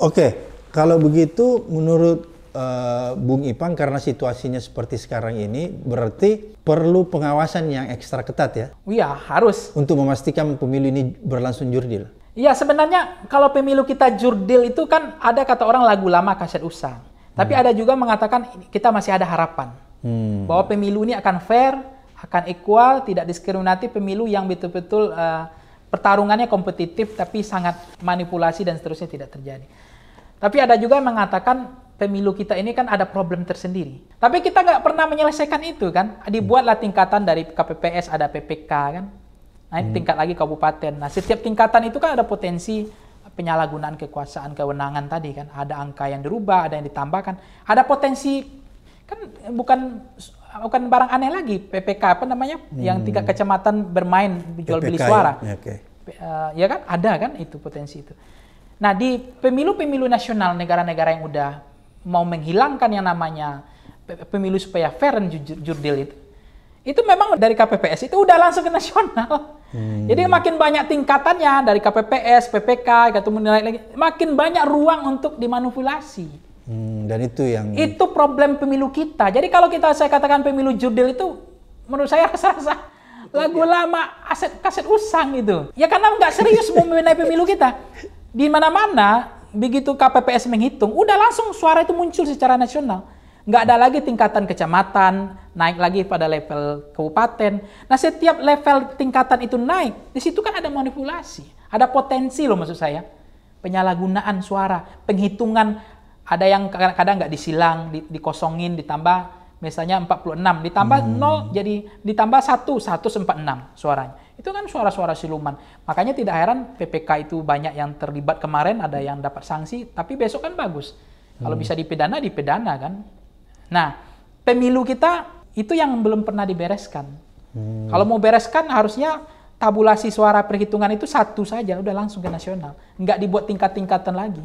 Oke, okay. kalau begitu menurut Eh, Bung Ipang karena situasinya seperti sekarang ini berarti perlu pengawasan yang ekstra ketat ya? Iya harus. Untuk memastikan pemilu ini berlangsung jurdil. Iya sebenarnya kalau pemilu kita jurdil itu kan ada kata orang lagu lama kaset usang. Tapi hmm. ada juga mengatakan kita masih ada harapan hmm. bahwa pemilu ini akan fair, akan equal, tidak diskriminatif, pemilu yang betul-betul uh, pertarungannya kompetitif tapi sangat manipulasi dan seterusnya tidak terjadi. Tapi ada juga yang mengatakan pemilu kita ini kan ada problem tersendiri. Tapi kita nggak pernah menyelesaikan itu kan. Dibuatlah tingkatan dari KPPS ada PPK kan. Nah hmm. tingkat lagi kabupaten. Nah setiap tingkatan itu kan ada potensi penyalahgunaan kekuasaan kewenangan tadi kan. Ada angka yang dirubah, ada yang ditambahkan. Ada potensi kan bukan bukan barang aneh lagi PPK apa namanya hmm. yang tiga kecamatan bermain jual PPK beli ya? suara. Ya, okay. uh, eh, ya kan ada kan itu potensi itu. Nah di pemilu-pemilu nasional negara-negara yang udah mau menghilangkan yang namanya pemilu supaya fair dan jujur, jujur deal itu itu memang dari KPPS itu udah langsung ke nasional. Hmm. Jadi makin banyak tingkatannya dari KPPS, PPK, gitu menilai lagi, makin banyak ruang untuk dimanipulasi. Hmm, dan itu yang itu problem pemilu kita. Jadi kalau kita saya katakan pemilu jurdil itu menurut saya rasa-rasa lagu iya. lama aset kaset usang itu. Ya karena nggak serius mau pemilu kita. Di mana-mana begitu KPPS menghitung, udah langsung suara itu muncul secara nasional. Nggak ada lagi tingkatan kecamatan, naik lagi pada level kabupaten. Nah setiap level tingkatan itu naik, di situ kan ada manipulasi. Ada potensi loh maksud saya. Penyalahgunaan suara, penghitungan, ada yang kadang kadang nggak disilang, dikosongin, ditambah misalnya 46 ditambah hmm. 0 jadi ditambah 1 146 suaranya. Itu kan suara-suara siluman. Makanya tidak heran PPK itu banyak yang terlibat kemarin ada yang dapat sanksi, tapi besok kan bagus. Kalau hmm. bisa dipidana dipidana kan. Nah, pemilu kita itu yang belum pernah dibereskan. Hmm. Kalau mau bereskan harusnya tabulasi suara perhitungan itu satu saja udah langsung ke nasional. Nggak dibuat tingkat-tingkatan lagi.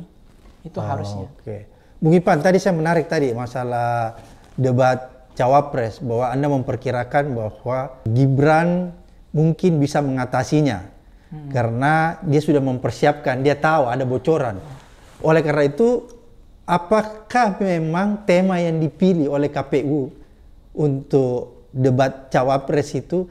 Itu oh, harusnya. Oke. Okay. Bung Ipan, tadi saya menarik tadi masalah debat cawapres bahwa Anda memperkirakan bahwa Gibran mungkin bisa mengatasinya hmm. karena dia sudah mempersiapkan, dia tahu ada bocoran. Oleh karena itu, apakah memang tema yang dipilih oleh KPU untuk debat cawapres itu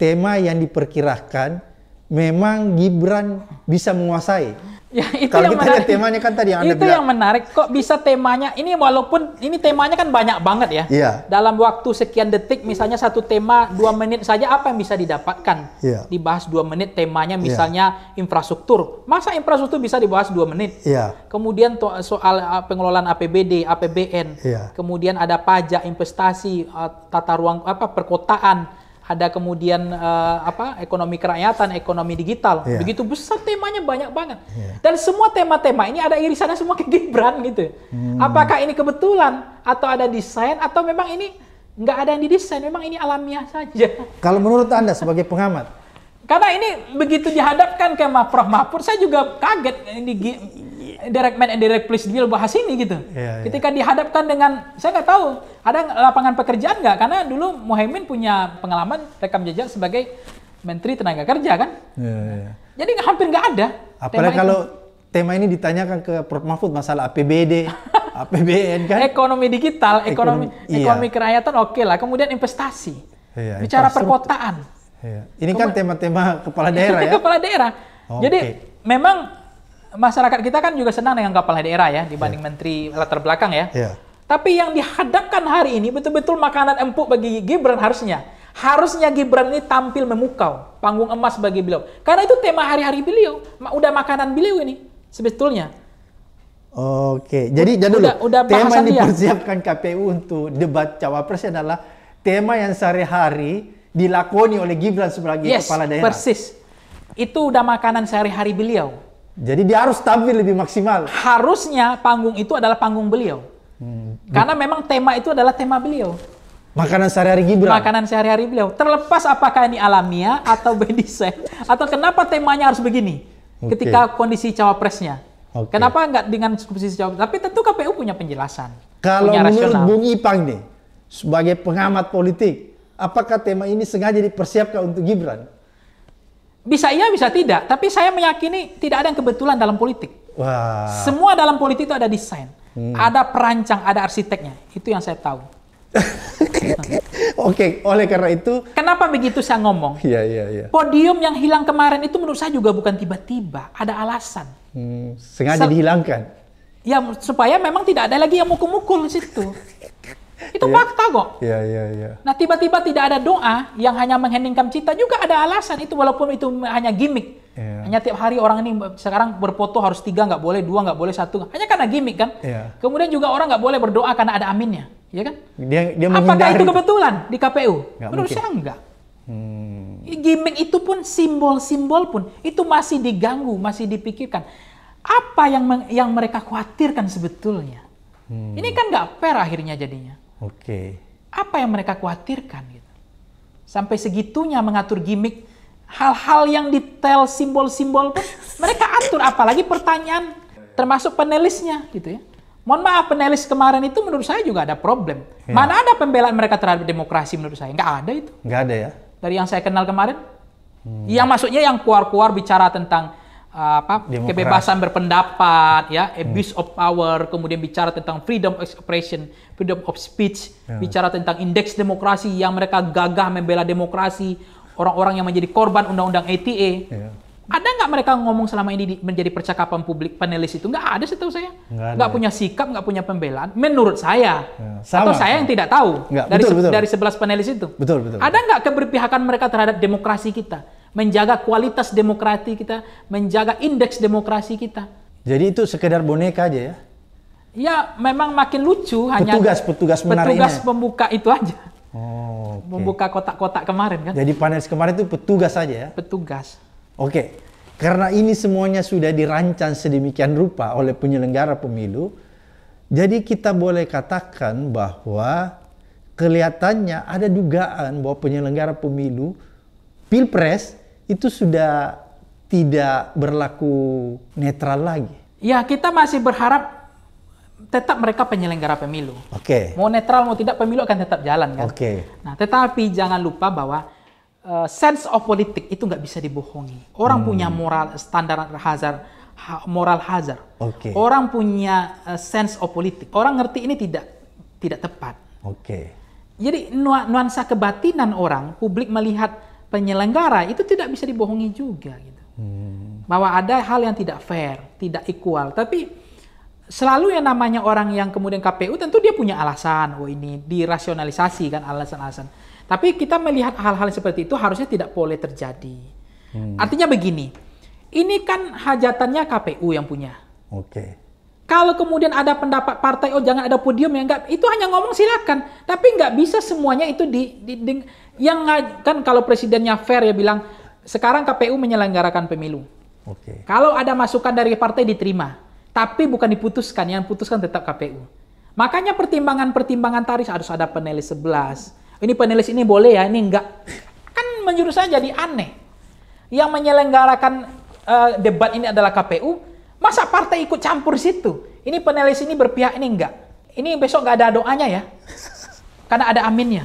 tema yang diperkirakan memang Gibran bisa menguasai? Ya, itu Kalau yang kita menarik. temanya kan tadi yang Anda itu bilang. yang menarik. Kok bisa temanya ini walaupun ini temanya kan banyak banget ya. Yeah. Dalam waktu sekian detik misalnya satu tema dua menit saja apa yang bisa didapatkan? Iya. Dibahas dua menit temanya iya. misalnya yeah. infrastruktur. Masa infrastruktur bisa dibahas dua menit? Iya. Kemudian soal eh, pengelolaan APBD, APBN. Iya. Kemudian ada pajak, investasi, eh, tata ruang apa perkotaan ada kemudian uh, apa ekonomi kerakyatan, ekonomi digital. Yeah. Begitu besar temanya banyak banget. Yeah. Dan semua tema-tema ini ada irisannya semua ke Gibran gitu. Hmm. Apakah ini kebetulan atau ada desain atau memang ini nggak ada yang didesain, memang ini alamiah saja. Kalau menurut Anda sebagai pengamat? Karena ini begitu dihadapkan ke Prof Mahfud, saya juga kaget ini direct man and direct place deal bahas ini gitu. Yeah, iya. Ketika dihadapkan dengan saya nggak tahu ada lapangan pekerjaan nggak karena dulu Muhaimin punya pengalaman rekam jejak sebagai menteri tenaga kerja kan. Yeah, yeah. Iya. Jadi hampir nggak ada. Apalagi kalau itu. tema ini ditanyakan ke Prof Mahfud masalah APBD, APBN kan. Ekonomi digital, ekonomi ekonomi, iya. kerakyatan oke okay lah. Kemudian investasi. Yeah, Bicara perkotaan. Iya. Ini kan Kemudian, kan tema-tema kepala daerah ya. kepala daerah. Oh, Jadi okay. memang masyarakat kita kan juga senang dengan kepala daerah ya dibanding yeah. menteri latar belakang ya. Yeah. Tapi yang dihadapkan hari ini betul-betul makanan empuk bagi Gibran harusnya. Harusnya Gibran ini tampil memukau, panggung emas bagi beliau. Karena itu tema hari-hari beliau, udah makanan beliau ini sebetulnya. Oke, jadi jadi dulu. Udah, udah tema yang dipersiapkan dia. KPU untuk debat cawapres adalah tema yang sehari-hari dilakoni oleh Gibran sebagai yes, kepala daerah. Persis. Itu udah makanan sehari-hari beliau jadi dia harus tampil lebih maksimal. Harusnya panggung itu adalah panggung beliau. Hmm. Karena memang tema itu adalah tema beliau. Makanan sehari-hari Gibran. Makanan sehari-hari beliau. Terlepas apakah ini alamiah atau bedisek. atau kenapa temanya harus begini okay. ketika kondisi cawapresnya. Okay. Kenapa nggak dengan kondisi cawapres? Tapi tentu KPU punya penjelasan. Kalau punya menurut rasional. Bung Ipang nih sebagai pengamat politik, apakah tema ini sengaja dipersiapkan untuk Gibran? Bisa iya, bisa tidak. Tapi saya meyakini tidak ada yang kebetulan dalam politik. Wah. Semua dalam politik itu ada desain, hmm. ada perancang, ada arsiteknya. Itu yang saya tahu. Oke, okay, oleh karena itu. Kenapa begitu saya ngomong? Iya, iya, iya. Podium yang hilang kemarin itu menurut saya juga bukan tiba-tiba, ada alasan. Hmm, sengaja Se dihilangkan. Ya, supaya memang tidak ada lagi yang mukul-mukul di situ. Itu yeah. fakta kok. Iya, yeah, iya, yeah, iya. Yeah. Nah, tiba-tiba tidak ada doa yang hanya mengheningkan cita juga ada alasan itu walaupun itu hanya gimmick. Yeah. Hanya tiap hari orang ini sekarang berfoto harus tiga nggak boleh, dua nggak boleh, satu. Hanya karena gimmick kan. Yeah. Kemudian juga orang nggak boleh berdoa karena ada aminnya, Iya kan? Dia, dia Apakah itu kebetulan di KPU? Gak Menurut mungkin. saya enggak. Hmm. Gimmick itu pun simbol-simbol pun itu masih diganggu, masih dipikirkan. Apa yang yang mereka khawatirkan sebetulnya? Hmm. Ini kan nggak fair akhirnya jadinya. Oke. Okay. Apa yang mereka khawatirkan gitu. Sampai segitunya mengatur gimmick hal-hal yang detail simbol-simbol pun mereka atur apalagi pertanyaan termasuk penelisnya gitu ya. Mohon maaf penelis kemarin itu menurut saya juga ada problem. Ya. Mana ada pembelaan mereka terhadap demokrasi menurut saya? Gak ada itu. Gak ada ya. Dari yang saya kenal kemarin. Hmm. Yang maksudnya yang keluar-keluar bicara tentang Uh, apa Demokrasi. kebebasan berpendapat ya abuse hmm. of power kemudian bicara tentang freedom of expression freedom of speech ya. bicara tentang indeks demokrasi yang mereka gagah membela demokrasi orang-orang yang menjadi korban undang-undang ETA ya. Ada nggak mereka ngomong selama ini di, menjadi percakapan publik panelis itu? Nggak ada setahu saya. Nggak, ya. punya sikap, nggak punya pembelaan. Menurut saya. Ya, Atau saya yang tidak tahu dari betul, betul. dari sebelas panelis itu. Betul, betul. Ada nggak keberpihakan mereka terhadap demokrasi kita? Menjaga kualitas demokrasi kita, menjaga indeks demokrasi kita. Jadi itu sekedar boneka aja ya? Ya, memang makin lucu petugas, hanya petugas petugas Petugas pembuka itu aja. Oh, okay. Membuka kotak-kotak kemarin kan. Jadi panelis kemarin itu petugas saja ya? Petugas. Oke, okay. karena ini semuanya sudah dirancang sedemikian rupa oleh penyelenggara pemilu, jadi kita boleh katakan bahwa kelihatannya ada dugaan bahwa penyelenggara pemilu pilpres itu sudah tidak berlaku netral lagi. Ya, kita masih berharap tetap mereka penyelenggara pemilu. Oke. Okay. Mau netral mau tidak pemilu akan tetap jalan kan. Oke. Okay. Nah, tetapi jangan lupa bahwa Eh, sense of politik itu nggak bisa dibohongi. Orang hmm. punya moral eh, standar hazard, moral hazard. Okay. Orang punya uh, sense of politik. Orang ngerti ini tidak tidak tepat. Oke. Okay. Jadi nuansa kebatinan orang, publik melihat penyelenggara itu tidak bisa dibohongi juga gitu. Hmm. Bahwa ada hal yang tidak fair, tidak equal. Tapi selalu yang namanya orang yang kemudian KPU tentu dia punya alasan. Oh ini dirasionalisasi kan alasan-alasan tapi kita melihat hal-hal seperti itu harusnya tidak boleh terjadi. Hmm. Artinya begini, ini kan hajatannya KPU yang punya. Oke. Okay. Kalau kemudian ada pendapat partai, oh jangan ada podium yang enggak, itu hanya ngomong silakan. Tapi nggak bisa semuanya itu di, di, di yang kan kalau presidennya fair ya bilang sekarang KPU menyelenggarakan pemilu. Oke. Okay. Kalau ada masukan dari partai diterima, tapi bukan diputuskan, yang putuskan tetap KPU. Makanya pertimbangan-pertimbangan tarif harus ada penilai 11 ini penulis ini boleh ya, ini enggak. Kan menurut saya jadi aneh. Yang menyelenggarakan uh, debat ini adalah KPU, masa partai ikut campur situ? Ini penulis ini berpihak, ini enggak. Ini besok enggak ada doanya ya, karena ada aminnya.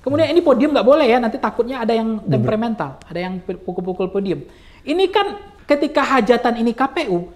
Kemudian ini podium enggak boleh ya, nanti takutnya ada yang temperamental, ada yang pukul-pukul podium. Ini kan ketika hajatan ini KPU,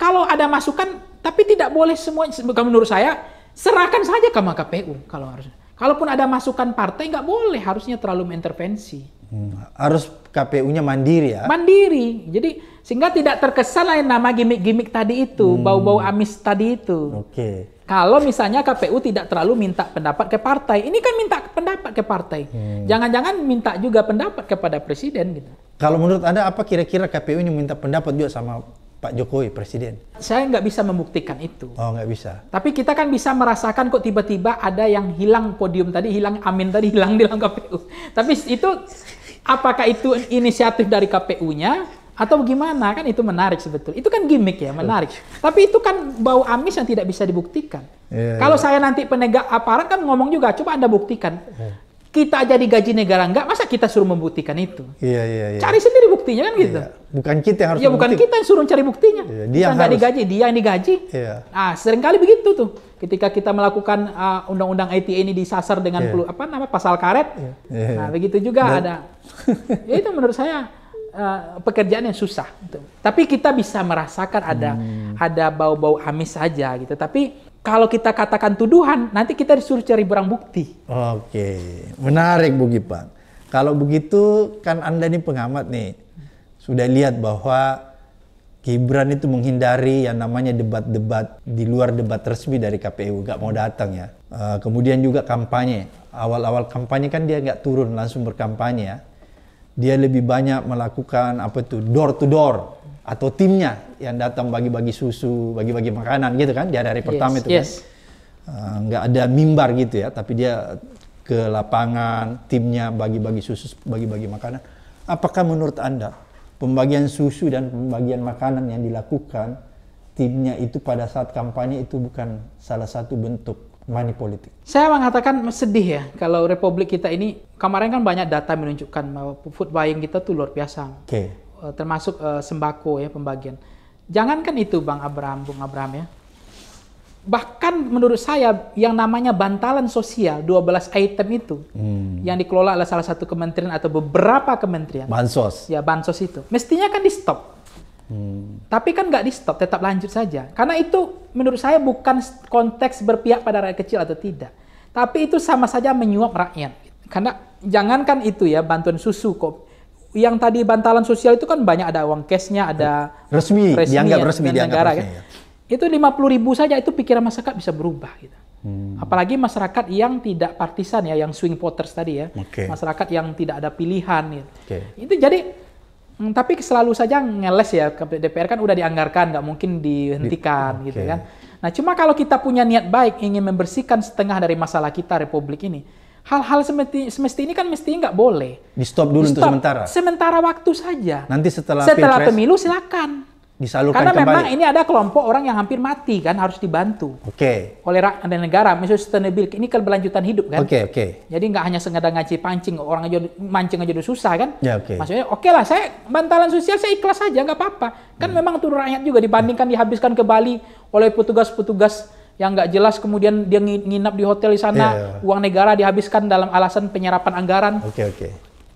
kalau ada masukan, tapi tidak boleh semua, menurut saya, serahkan saja ke KPU kalau harusnya. Kalaupun ada masukan partai nggak boleh harusnya terlalu intervensi. Hmm, harus KPU-nya mandiri ya. Mandiri. Jadi sehingga tidak terkesan lain nama gimmick-gimmick tadi itu, hmm. bau-bau hmm. amis tadi itu. Oke. Okay. Kalau misalnya KPU tidak terlalu minta pendapat ke partai, ini kan minta pendapat ke partai. Hmm. Jangan-jangan hmm. Jangan minta juga pendapat kepada presiden gitu. Kalau menurut Anda apa kira-kira KPU ini minta pendapat juga sama Pak Jokowi presiden? Saya nggak bisa membuktikan itu. Oh nggak bisa. Tapi kita kan bisa merasakan kok tiba-tiba ada yang hilang podium tadi, hilang amin tadi, hilang di dalam KPU. Tapi itu apakah itu inisiatif dari KPU-nya atau gimana kan itu menarik sebetulnya. Itu kan gimmick ya menarik. Tapi itu kan bau amis yang tidak bisa dibuktikan. Yeah, iya. Kalau yeah. saya nanti penegak aparat kan ngomong juga, coba anda buktikan. Yeah kita aja gaji negara enggak, masa kita suruh membuktikan itu? Iya, iya, iya. Cari sendiri buktinya kan gitu. Iya. Bukan kita yang harus Ya bukan kita yang suruh cari buktinya. Iya, dia kita digaji, dia yang digaji. Iya. Nah, seringkali begitu tuh. Ketika kita melakukan undang uh, undang-undang IT ini disasar dengan iya. pelu, apa nama pasal karet. Iya. iya. Nah, begitu juga Dan... ada. ya itu menurut saya uh, pekerjaan yang susah. Tapi kita bisa merasakan ada hmm. ada bau-bau amis saja gitu. Tapi kalau kita katakan tuduhan, nanti kita disuruh cari barang bukti. Oke, menarik Bu Gipang. Kalau begitu kan Anda ini pengamat nih, sudah lihat bahwa Gibran itu menghindari yang namanya debat-debat di luar debat resmi dari KPU, gak mau datang ya. Eh, kemudian juga kampanye, awal-awal kampanye kan dia gak turun langsung berkampanye ya. Dia lebih banyak melakukan apa itu door to door, atau timnya yang datang bagi-bagi susu, bagi-bagi makanan gitu kan di hari-hari pertama kan? yes, itu yes. kan. nggak uh, ada mimbar gitu ya, tapi dia ke lapangan, timnya bagi-bagi susu, bagi-bagi makanan. Apakah menurut Anda pembagian susu dan pembagian makanan yang dilakukan timnya itu pada saat kampanye itu bukan salah satu bentuk money politik? Saya mengatakan sedih ya kalau republik kita ini kemarin kan banyak data menunjukkan bahwa food buying kita tuh luar biasa. Okay Eh, termasuk uh, sembako ya pembagian. Jangankan itu Bang Abraham, Bung Abraham ya. Bahkan menurut saya yang namanya bantalan sosial 12 item itu hmm. yang dikelola oleh salah satu kementerian atau beberapa kementerian. Bansos. Ya bansos itu. Mestinya kan di stop. Hmm. Tapi kan nggak di stop, tetap lanjut saja. Karena itu menurut saya bukan konteks berpihak pada rakyat kecil atau tidak. Tapi itu sama saja menyuap rakyat. Karena jangankan itu ya bantuan susu kok yang tadi bantalan sosial itu kan banyak ada uang cashnya, ada resmi, resmi dianggap ya, dianggap negara resmi, kan? ya. Itu lima puluh ribu saja itu pikiran masyarakat bisa berubah gitu. Hmm. Apalagi masyarakat yang tidak partisan ya, yang swing voters tadi ya, okay. masyarakat yang tidak ada pilihan. Gitu. Okay. Itu jadi, hmm, tapi selalu saja ngeles ya DPR kan udah dianggarkan, nggak mungkin dihentikan okay. gitu kan. Nah cuma kalau kita punya niat baik ingin membersihkan setengah dari masalah kita Republik ini, hal-hal semesti ini kan mesti nggak boleh. Di stop dulu Di stop. sementara. Sementara waktu saja. Nanti setelah setelah pilpres, pemilu silakan. Disalurkan Karena kembali. memang ini ada kelompok orang yang hampir mati kan harus dibantu. Oke. Okay. Oleh rakyat negara, misalnya sustainability ini keberlanjutan hidup kan. Oke okay, oke. Okay. Jadi nggak hanya sengaja ngaji pancing orang aja mancing aja udah susah kan. Ya yeah, oke. Okay. Maksudnya oke okay lah saya bantalan sosial saya ikhlas saja nggak apa-apa. Kan hmm. memang turun rakyat juga dibandingkan dihabiskan ke Bali oleh petugas-petugas yang nggak jelas kemudian dia nginap di hotel di sana, yeah, uang negara dihabiskan dalam alasan penyerapan anggaran. Oke okay, oke. Okay.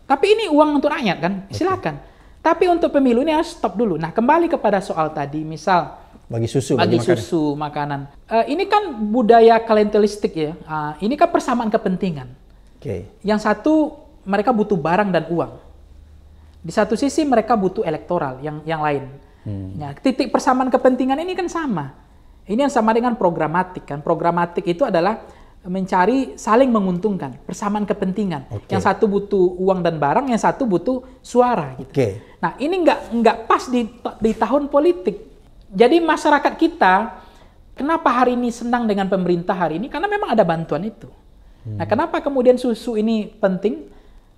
Tapi ini uang untuk rakyat kan, silakan. Okay. Tapi untuk pemilu ini harus stop dulu. Nah kembali kepada soal tadi, misal bagi susu, bagi, bagi susu makanan. Uh, ini kan budaya klientelistik ya. Uh, ini kan persamaan kepentingan. Okay. Yang satu mereka butuh barang dan uang. Di satu sisi mereka butuh elektoral yang yang lain. Hmm. Nah titik persamaan kepentingan ini kan sama. Ini yang sama dengan programatik kan. Programatik itu adalah mencari saling menguntungkan, persamaan kepentingan. Okay. Yang satu butuh uang dan barang, yang satu butuh suara. Gitu. Okay. Nah ini nggak nggak pas di di tahun politik. Jadi masyarakat kita kenapa hari ini senang dengan pemerintah hari ini karena memang ada bantuan itu. Nah, hmm. Nah kenapa kemudian susu ini penting?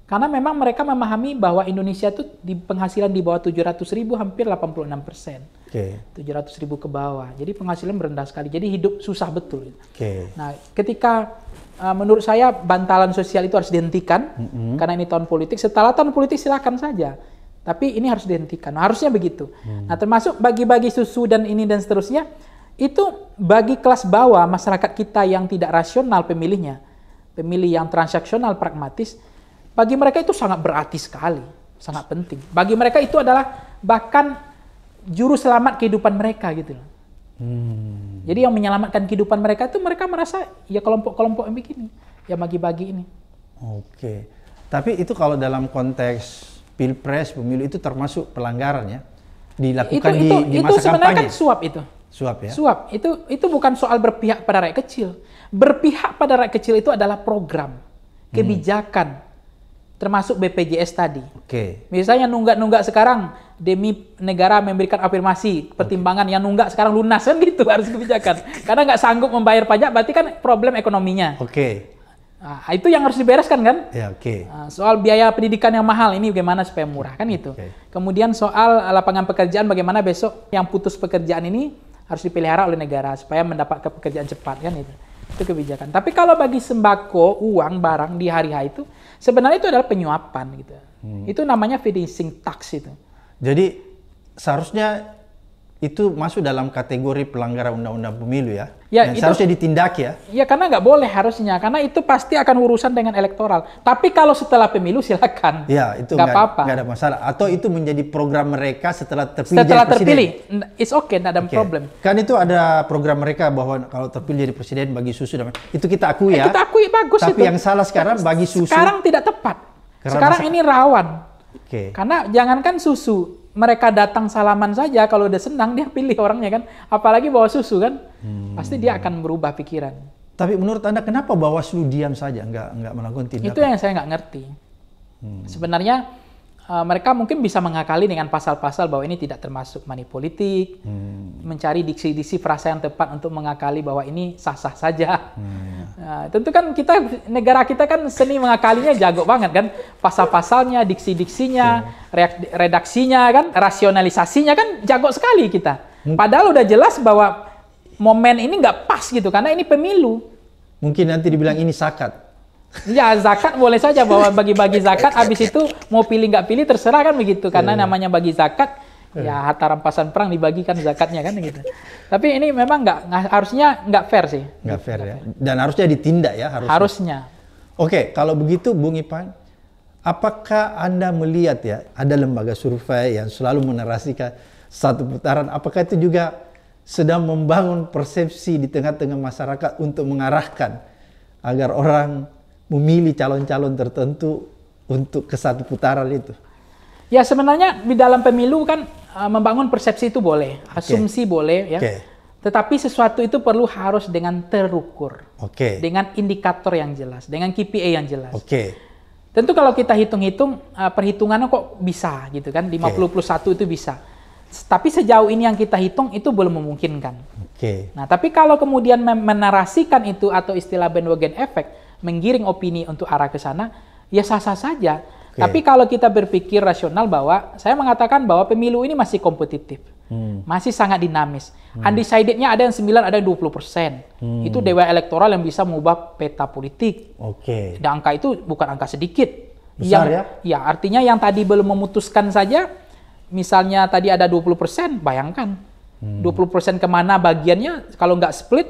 Karena memang mereka memahami bahwa Indonesia itu di penghasilan di bawah 700 ribu hampir 86 persen. Okay. 700 ribu ke bawah. Jadi penghasilan rendah sekali. Jadi hidup susah betul. Okay. Nah ketika uh, menurut saya bantalan sosial itu harus dihentikan. Mm -hmm. Karena ini tahun politik. Setelah tahun politik silakan saja. Tapi ini harus dihentikan. Nah, harusnya begitu. Mm. Nah termasuk bagi-bagi susu dan ini dan seterusnya. Itu bagi kelas bawah masyarakat kita yang tidak rasional pemilihnya. Pemilih yang transaksional pragmatis bagi mereka itu sangat berarti sekali, sangat penting. Bagi mereka itu adalah bahkan juru selamat kehidupan mereka gitu Hmm. Jadi yang menyelamatkan kehidupan mereka itu mereka merasa ya kelompok-kelompok yang begini, yang bagi-bagi ini. Oke. Tapi itu kalau dalam konteks pilpres, pemilu itu termasuk pelanggaran ya? Dilakukan itu, itu, di, di masa itu sebenarnya kampanye. kan suap itu. Suap ya? Suap. Itu itu bukan soal berpihak pada rakyat kecil. Berpihak pada rakyat kecil itu adalah program, hmm. kebijakan, hmm termasuk BPJS tadi. Oke. Okay. Misalnya nunggak-nunggak sekarang demi negara memberikan afirmasi pertimbangan okay. yang nunggak sekarang lunas kan gitu harus kebijakan. Karena nggak sanggup membayar pajak berarti kan problem ekonominya. Oke. Okay. Nah, itu yang harus dibereskan kan? Ya, yeah, oke. Okay. Nah, soal biaya pendidikan yang mahal ini bagaimana supaya murah kan itu. Okay. Kemudian soal lapangan pekerjaan bagaimana besok yang putus pekerjaan ini harus dipelihara oleh negara supaya mendapat pekerjaan cepat kan itu. Itu kebijakan. Tapi kalau bagi sembako, uang, barang di hari-hari itu Sebenarnya itu adalah penyuapan gitu. Hmm. Itu namanya finishing tax itu. Jadi seharusnya itu masuk dalam kategori pelanggaran undang-undang pemilu ya. Ya, itu, seharusnya ditindak ya. Ya karena nggak boleh harusnya, karena itu pasti akan urusan dengan elektoral. Tapi kalau setelah pemilu silakan. Ya itu nggak apa-apa, nggak ada masalah. Atau itu menjadi program mereka setelah terpilih. Setelah jadi terpilih, presiden. it's okay, nggak ada okay. problem. Kan itu ada program mereka bahwa kalau terpilih jadi presiden bagi susu dan itu kita akui ya. Eh, kita akui bagus Tapi itu. Tapi yang salah sekarang bagi susu. Sekarang tidak tepat. sekarang masa... ini rawan. Okay. Karena jangankan susu, mereka datang salaman saja kalau udah senang dia pilih orangnya kan apalagi bawa susu kan hmm. pasti dia akan berubah pikiran tapi menurut anda kenapa bawa susu diam saja nggak nggak melakukan tindakan itu yang saya nggak ngerti hmm. sebenarnya Eh, mereka mungkin bisa mengakali dengan pasal-pasal bahwa ini tidak termasuk money politik, hmm. mencari diksi-diksi frasa yang tepat untuk mengakali bahwa ini sah-sah saja. Hmm. Uh, tentu kan kita negara kita kan seni mengakalinya jago banget kan, pasal-pasalnya, diksi-diksinya, iya. redaksinya kan, rasionalisasinya kan jago sekali kita. Padahal udah jelas bahwa momen ini nggak pas gitu karena ini pemilu. Mungkin nanti dibilang ini sakat. Ya zakat boleh saja bahwa bagi-bagi zakat habis itu mau pilih nggak pilih terserah kan begitu karena hmm. namanya bagi zakat iya. ya harta rampasan perang dibagikan zakatnya kan gitu. Tapi ini memang nggak harusnya nggak fair sih. Nggak fair ya. Dan harusnya ditindak ya harusnya. Harusnya. Oke kalau begitu Bung Ipan, apakah anda melihat ya ada lembaga survei yang selalu menerasikan satu putaran apakah itu juga sedang membangun persepsi di tengah-tengah masyarakat untuk mengarahkan agar orang memilih calon-calon tertentu untuk ke satu putaran itu? Ya sebenarnya di dalam pemilu kan uh, membangun persepsi itu boleh, asumsi okay. boleh ya. Okay. Tetapi sesuatu itu perlu harus dengan terukur. Okay. Dengan indikator yang jelas, dengan KPI yang jelas. Okay. Tentu kalau kita hitung-hitung uh, perhitungannya kok bisa gitu kan 50 okay. plus itu bisa. Tapi sejauh ini yang kita hitung itu belum memungkinkan. Okay. Nah, tapi kalau kemudian menarasikan itu atau istilah bandwagon effect menggiring opini untuk arah ke sana, ya sah-sah saja. Okay. Tapi kalau kita berpikir rasional bahwa saya mengatakan bahwa pemilu ini masih kompetitif. Hmm. Masih sangat dinamis. Hmm. Undecidednya ada yang 9, ada yang 20 persen. Hmm. Itu dewa elektoral yang bisa mengubah peta politik. Oke. Okay. Dan angka itu bukan angka sedikit. Besar yang, ya? Ya, artinya yang tadi belum memutuskan saja, misalnya tadi ada 20 persen, bayangkan. Hmm. 20 persen kemana bagiannya, kalau nggak split,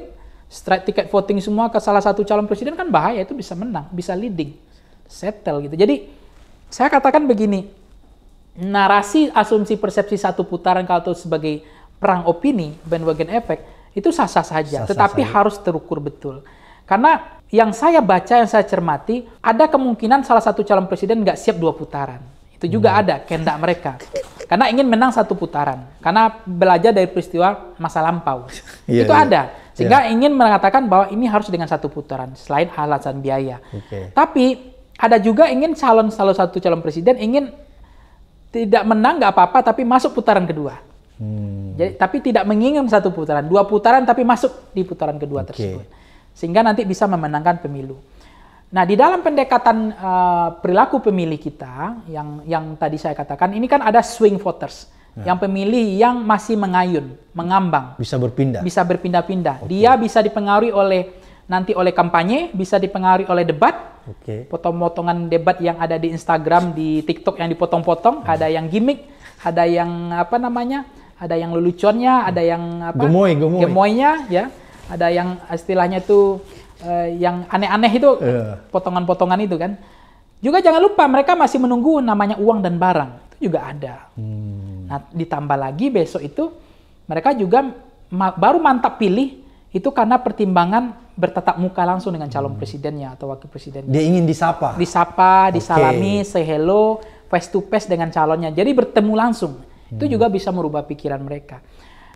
straight ticket voting semua ke salah satu calon presiden kan bahaya itu bisa menang, bisa leading, settle gitu. Jadi saya katakan begini, narasi asumsi persepsi satu putaran kalau sebagai perang opini bandwagon effect itu sah-sah saja, sah-sah tetapi saja. harus terukur betul. Karena yang saya baca, yang saya cermati, ada kemungkinan salah satu calon presiden nggak siap dua putaran. Itu juga hmm. ada kendak mereka. Karena ingin menang satu putaran. Karena belajar dari peristiwa masa lampau. yeah, itu yeah. ada sehingga yeah. ingin mengatakan bahwa ini harus dengan satu putaran selain alasan biaya. Okay. Tapi ada juga ingin calon salah satu calon presiden ingin tidak menang nggak apa-apa tapi masuk putaran kedua. Hmm. Jadi tapi tidak menginginkan satu putaran, dua putaran tapi masuk di putaran kedua okay. tersebut. Sehingga nanti bisa memenangkan pemilu. Nah, di dalam pendekatan uh, perilaku pemilih kita yang yang tadi saya katakan ini kan ada swing voters. Ya. yang pemilih yang masih mengayun, mengambang. Bisa berpindah. Bisa berpindah-pindah. Okay. Dia bisa dipengaruhi oleh nanti oleh kampanye, bisa dipengaruhi oleh debat. Oke. Okay. Potong-potongan debat yang ada di Instagram, di TikTok yang dipotong-potong, hmm. ada yang gimmick, ada yang apa namanya? Ada yang leluconnya, hmm. ada yang apa? Gemoy, gemoy. Gemoynya ya. Ada yang istilahnya tuh uh, yang aneh-aneh itu iya. potongan-potongan uh. itu kan. Juga jangan lupa mereka masih menunggu namanya uang dan barang. Itu juga ada. Hmm. Nah, ditambah lagi besok itu mereka juga ma baru mantap pilih itu karena pertimbangan bertatap muka langsung dengan calon hmm. presidennya atau wakil presidennya. Dia ingin disapa. Disapa, disalami, okay. say hello, face to face dengan calonnya. Jadi bertemu langsung. Hmm. Itu juga bisa merubah pikiran mereka.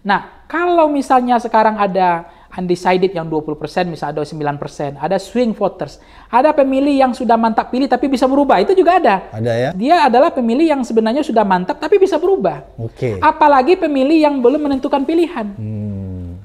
Nah, kalau misalnya sekarang ada undecided yang 20%, misalnya ada 9%, ada swing voters, ada pemilih yang sudah mantap pilih tapi bisa berubah, itu juga ada. Ada ya? Dia adalah pemilih yang sebenarnya sudah mantap tapi bisa berubah. Oke. Okay. Apalagi pemilih yang belum menentukan pilihan. Hmm.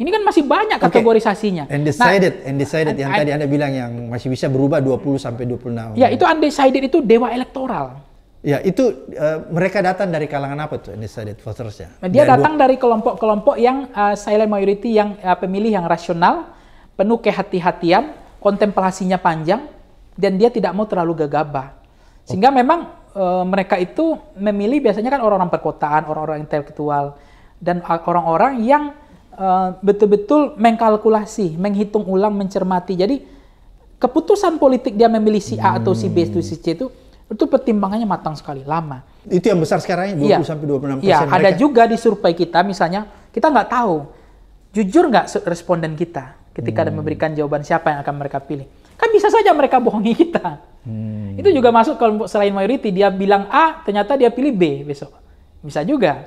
Ini kan masih banyak okay. kategorisasinya. Undecided, nah, undecided yang tadi Anda bilang yang masih bisa berubah 20 sampai 26. Ya, itu undecided itu dewa elektoral. Ya, itu uh, mereka datang dari kalangan apa tuh undecided voters ya? Nah, dia dari datang dari kelompok-kelompok yang uh, silent majority yang uh, pemilih yang rasional, penuh kehati-hatian, kontemplasinya panjang dan dia tidak mau terlalu gegabah. Sehingga okay. memang uh, mereka itu memilih biasanya kan orang-orang perkotaan, orang-orang intelektual dan orang-orang yang betul-betul uh, mengkalkulasi, menghitung ulang, mencermati. Jadi keputusan politik dia memilih si A atau si B atau si C itu itu pertimbangannya matang sekali, lama. Itu yang besar sekarang 20 ya. Iya. sampai 26 persen. Iya, ada juga di survei kita misalnya kita nggak tahu jujur nggak responden kita ketika hmm. memberikan jawaban siapa yang akan mereka pilih. Kan bisa saja mereka bohongi kita. Hmm. Itu juga masuk kalau selain mayoriti dia bilang A, ternyata dia pilih B besok. Bisa juga.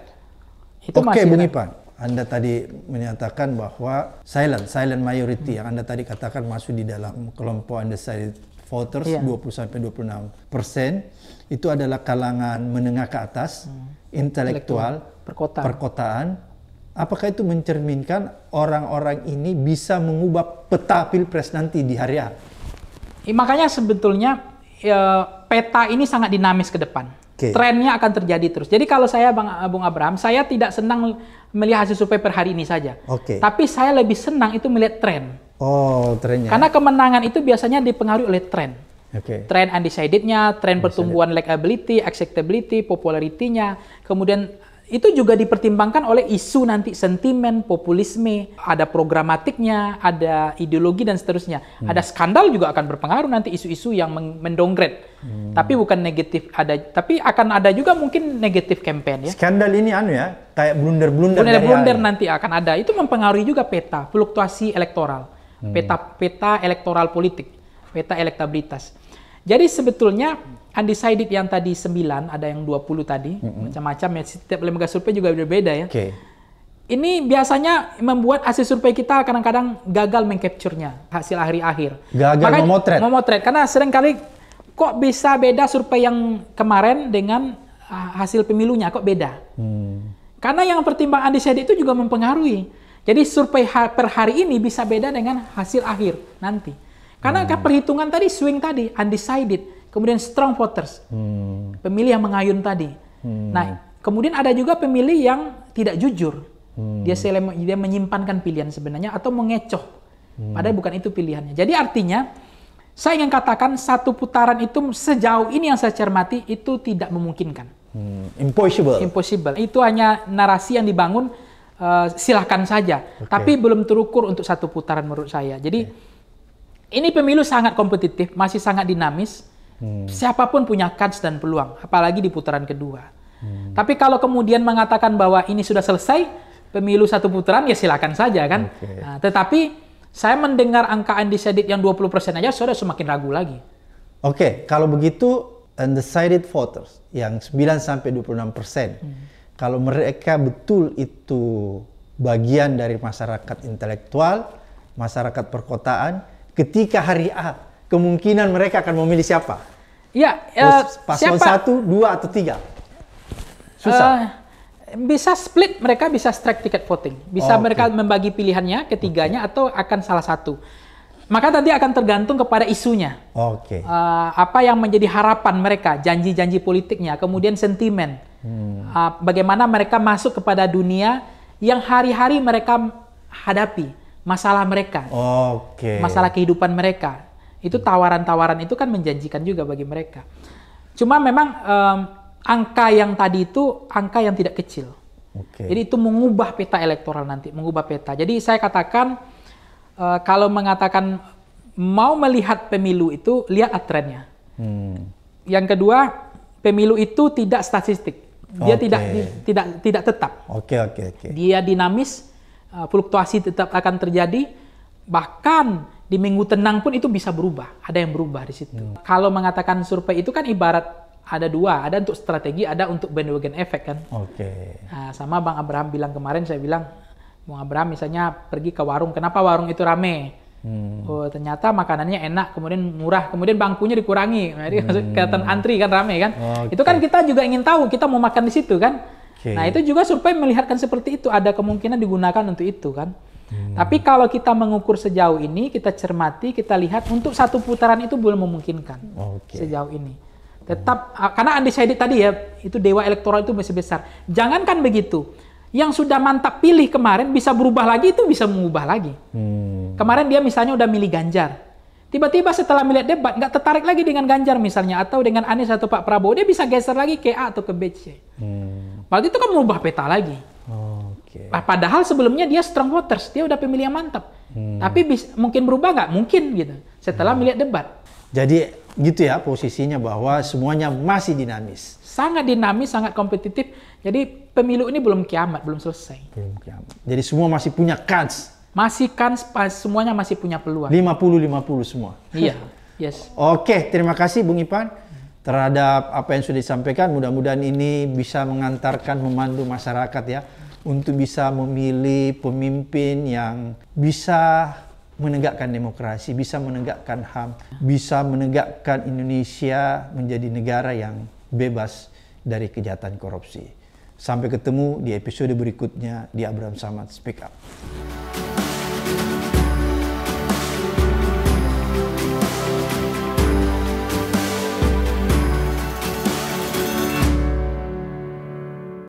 Itu Oke, Bung Ipan. Anda tadi menyatakan bahwa silent, silent majority yang Anda tadi katakan masuk di dalam kelompok undecided voters yeah. 20 sampai 26 persen itu adalah kalangan menengah ke atas, hmm. intelektual, perkotaan. perkotaan. Apakah itu mencerminkan orang-orang ini bisa mengubah peta pilpres nanti di hari A? Ya, makanya sebetulnya ya, peta ini sangat dinamis ke depan Okay. Trennya akan terjadi terus. Jadi kalau saya Bang eh, Bung Abraham, saya tidak senang melihat hasil survei per hari ini saja. Okay. Tapi saya lebih senang itu melihat tren. Oh, trennya. Karena kemenangan itu biasanya dipengaruhi oleh tren. Okay. Tren undecided-nya, tren Undecided. pertumbuhan likability, acceptability, popularity-nya, kemudian itu juga dipertimbangkan oleh isu nanti sentimen, populisme, ada programatiknya, ada ideologi dan seterusnya. Hmm. Ada skandal juga akan berpengaruh nanti isu-isu yang mendongret Hmm. Tapi bukan negatif ada tapi akan ada juga mungkin negatif campaign ya. Skandal ini anu ya, kayak blunder-blunder blunder-blunder nanti akan ada. Itu mempengaruhi juga peta, fluktuasi elektoral. Peta-peta hmm. elektoral politik, peta elektabilitas. Jadi sebetulnya undecided yang tadi 9, ada yang 20 tadi, mm-hmm. macam-macam ya. Setiap lembaga survei juga berbeda ya. Okay. Ini biasanya membuat hasil survei kita kadang-kadang gagal mengcapture hasil akhir-akhir. Gagal Makanya, memotret. Memotret, karena kali kok bisa beda survei yang kemarin dengan ah, hasil pemilunya, kok beda. Hmm. Karena yang pertimbangan undecided itu juga mempengaruhi. Jadi survei per hari ini bisa beda dengan hasil akhir nanti. Karena hmm. perhitungan tadi swing tadi undecided, kemudian strong voters, hmm. pemilih yang mengayun tadi. Hmm. Nah, kemudian ada juga pemilih yang tidak jujur, hmm. dia selem, dia menyimpankan pilihan sebenarnya atau mengecoh, hmm. padahal bukan itu pilihannya. Jadi artinya saya ingin katakan satu putaran itu sejauh ini yang saya cermati itu tidak memungkinkan. Hmm, impossible. Impossible. Itu hanya narasi yang dibangun uh, silahkan saja, okay. tapi belum terukur untuk satu putaran menurut saya. Jadi okay ini pemilu sangat kompetitif, masih sangat dinamis. Hmm. Siapapun punya kans dan peluang, apalagi di putaran kedua. Hmm. Tapi kalau kemudian mengatakan bahwa ini sudah selesai pemilu satu putaran, ya silakan saja kan. Okay. Nah, tetapi saya mendengar angka undecided yang 20% aja sudah semakin ragu lagi. Oke, okay. kalau begitu undecided voters yang 9 sampai 26%. Hmm. Kalau mereka betul itu bagian dari masyarakat intelektual, masyarakat perkotaan, ketika hari A, kemungkinan mereka akan memilih siapa? Ya, uh, paslon satu, dua atau tiga. Susah. Uh, bisa split mereka bisa strike tiket voting bisa oh, okay. mereka membagi pilihannya ketiganya okay. atau akan salah satu maka tadi akan tergantung kepada isunya oke okay. uh, eh, apa yang menjadi harapan mereka janji-janji politiknya kemudian sentimen hmm. uh, bagaimana mereka masuk kepada dunia yang hari-hari mereka hadapi masalah mereka, okay. masalah kehidupan mereka. Itu tawaran-tawaran itu kan menjanjikan juga bagi mereka. Cuma memang um, angka yang tadi itu angka yang tidak kecil. Okay. Jadi itu mengubah peta elektoral nanti, mengubah peta. Jadi saya katakan uh, kalau mengatakan mau melihat pemilu itu lihat trennya. Hmm. Yang kedua pemilu itu tidak statistik, dia okay. tidak tidak tidak tetap. Oke okay, oke okay, oke. Okay. Dia dinamis Eh, fluktuasi tetap akan terjadi. Bahkan di minggu tenang pun itu bisa berubah. Ada yang berubah di situ. Hmm. Kalau mengatakan survei itu kan ibarat ada dua, ada untuk strategi, ada untuk bandwagon effect kan. Oke. Okay. Nah, sama Bang Abraham bilang kemarin, saya bilang, Bang Abraham misalnya pergi ke warung, kenapa warung itu rame? Hmm. Oh ternyata makanannya enak, kemudian murah, kemudian bangkunya dikurangi, jadi nah, hmm. kelihatan antri kan rame kan. Okay. Itu kan kita juga ingin tahu, kita mau makan di situ kan. Okay. Nah, itu juga survei melihatkan seperti itu, ada kemungkinan digunakan untuk itu kan. Hmm. Tapi kalau kita mengukur sejauh ini, kita cermati, kita lihat untuk satu putaran itu belum memungkinkan okay. sejauh ini. Tetap hmm. karena undecided tadi ya, itu dewa elektoral itu masih besar. Jangankan begitu, yang sudah mantap pilih kemarin bisa berubah lagi itu bisa mengubah lagi. Hmm. Kemarin dia misalnya udah milih Ganjar, Tiba-tiba setelah melihat debat, nggak tertarik lagi dengan Ganjar misalnya, atau dengan Anies atau Pak Prabowo, dia bisa geser lagi ke A atau ke B, C. Hmm. Berarti itu kan merubah peta lagi. Oke. okay. Padahal sebelumnya dia strong voters, dia udah pemilih yang mantap. Hmm. Tapi bisa mungkin berubah nggak? Mungkin gitu. Setelah hmm. melihat debat. Jadi gitu ya posisinya bahwa semuanya masih dinamis. Sangat dinamis, sangat kompetitif. Jadi pemilu ini belum kiamat, belum selesai. Belum kiamat. Jadi semua masih punya kans masih kan ah, semuanya masih punya peluang. 50-50 semua. Iya. Yes. Oke, terima kasih Bung Ipan terhadap apa yang sudah disampaikan. Mudah-mudahan ini bisa mengantarkan memandu masyarakat ya untuk bisa memilih pemimpin yang bisa menegakkan demokrasi, bisa menegakkan HAM, bisa menegakkan Indonesia menjadi negara yang bebas dari kejahatan korupsi. Sampai ketemu di episode berikutnya di Abraham Samad Speak Up.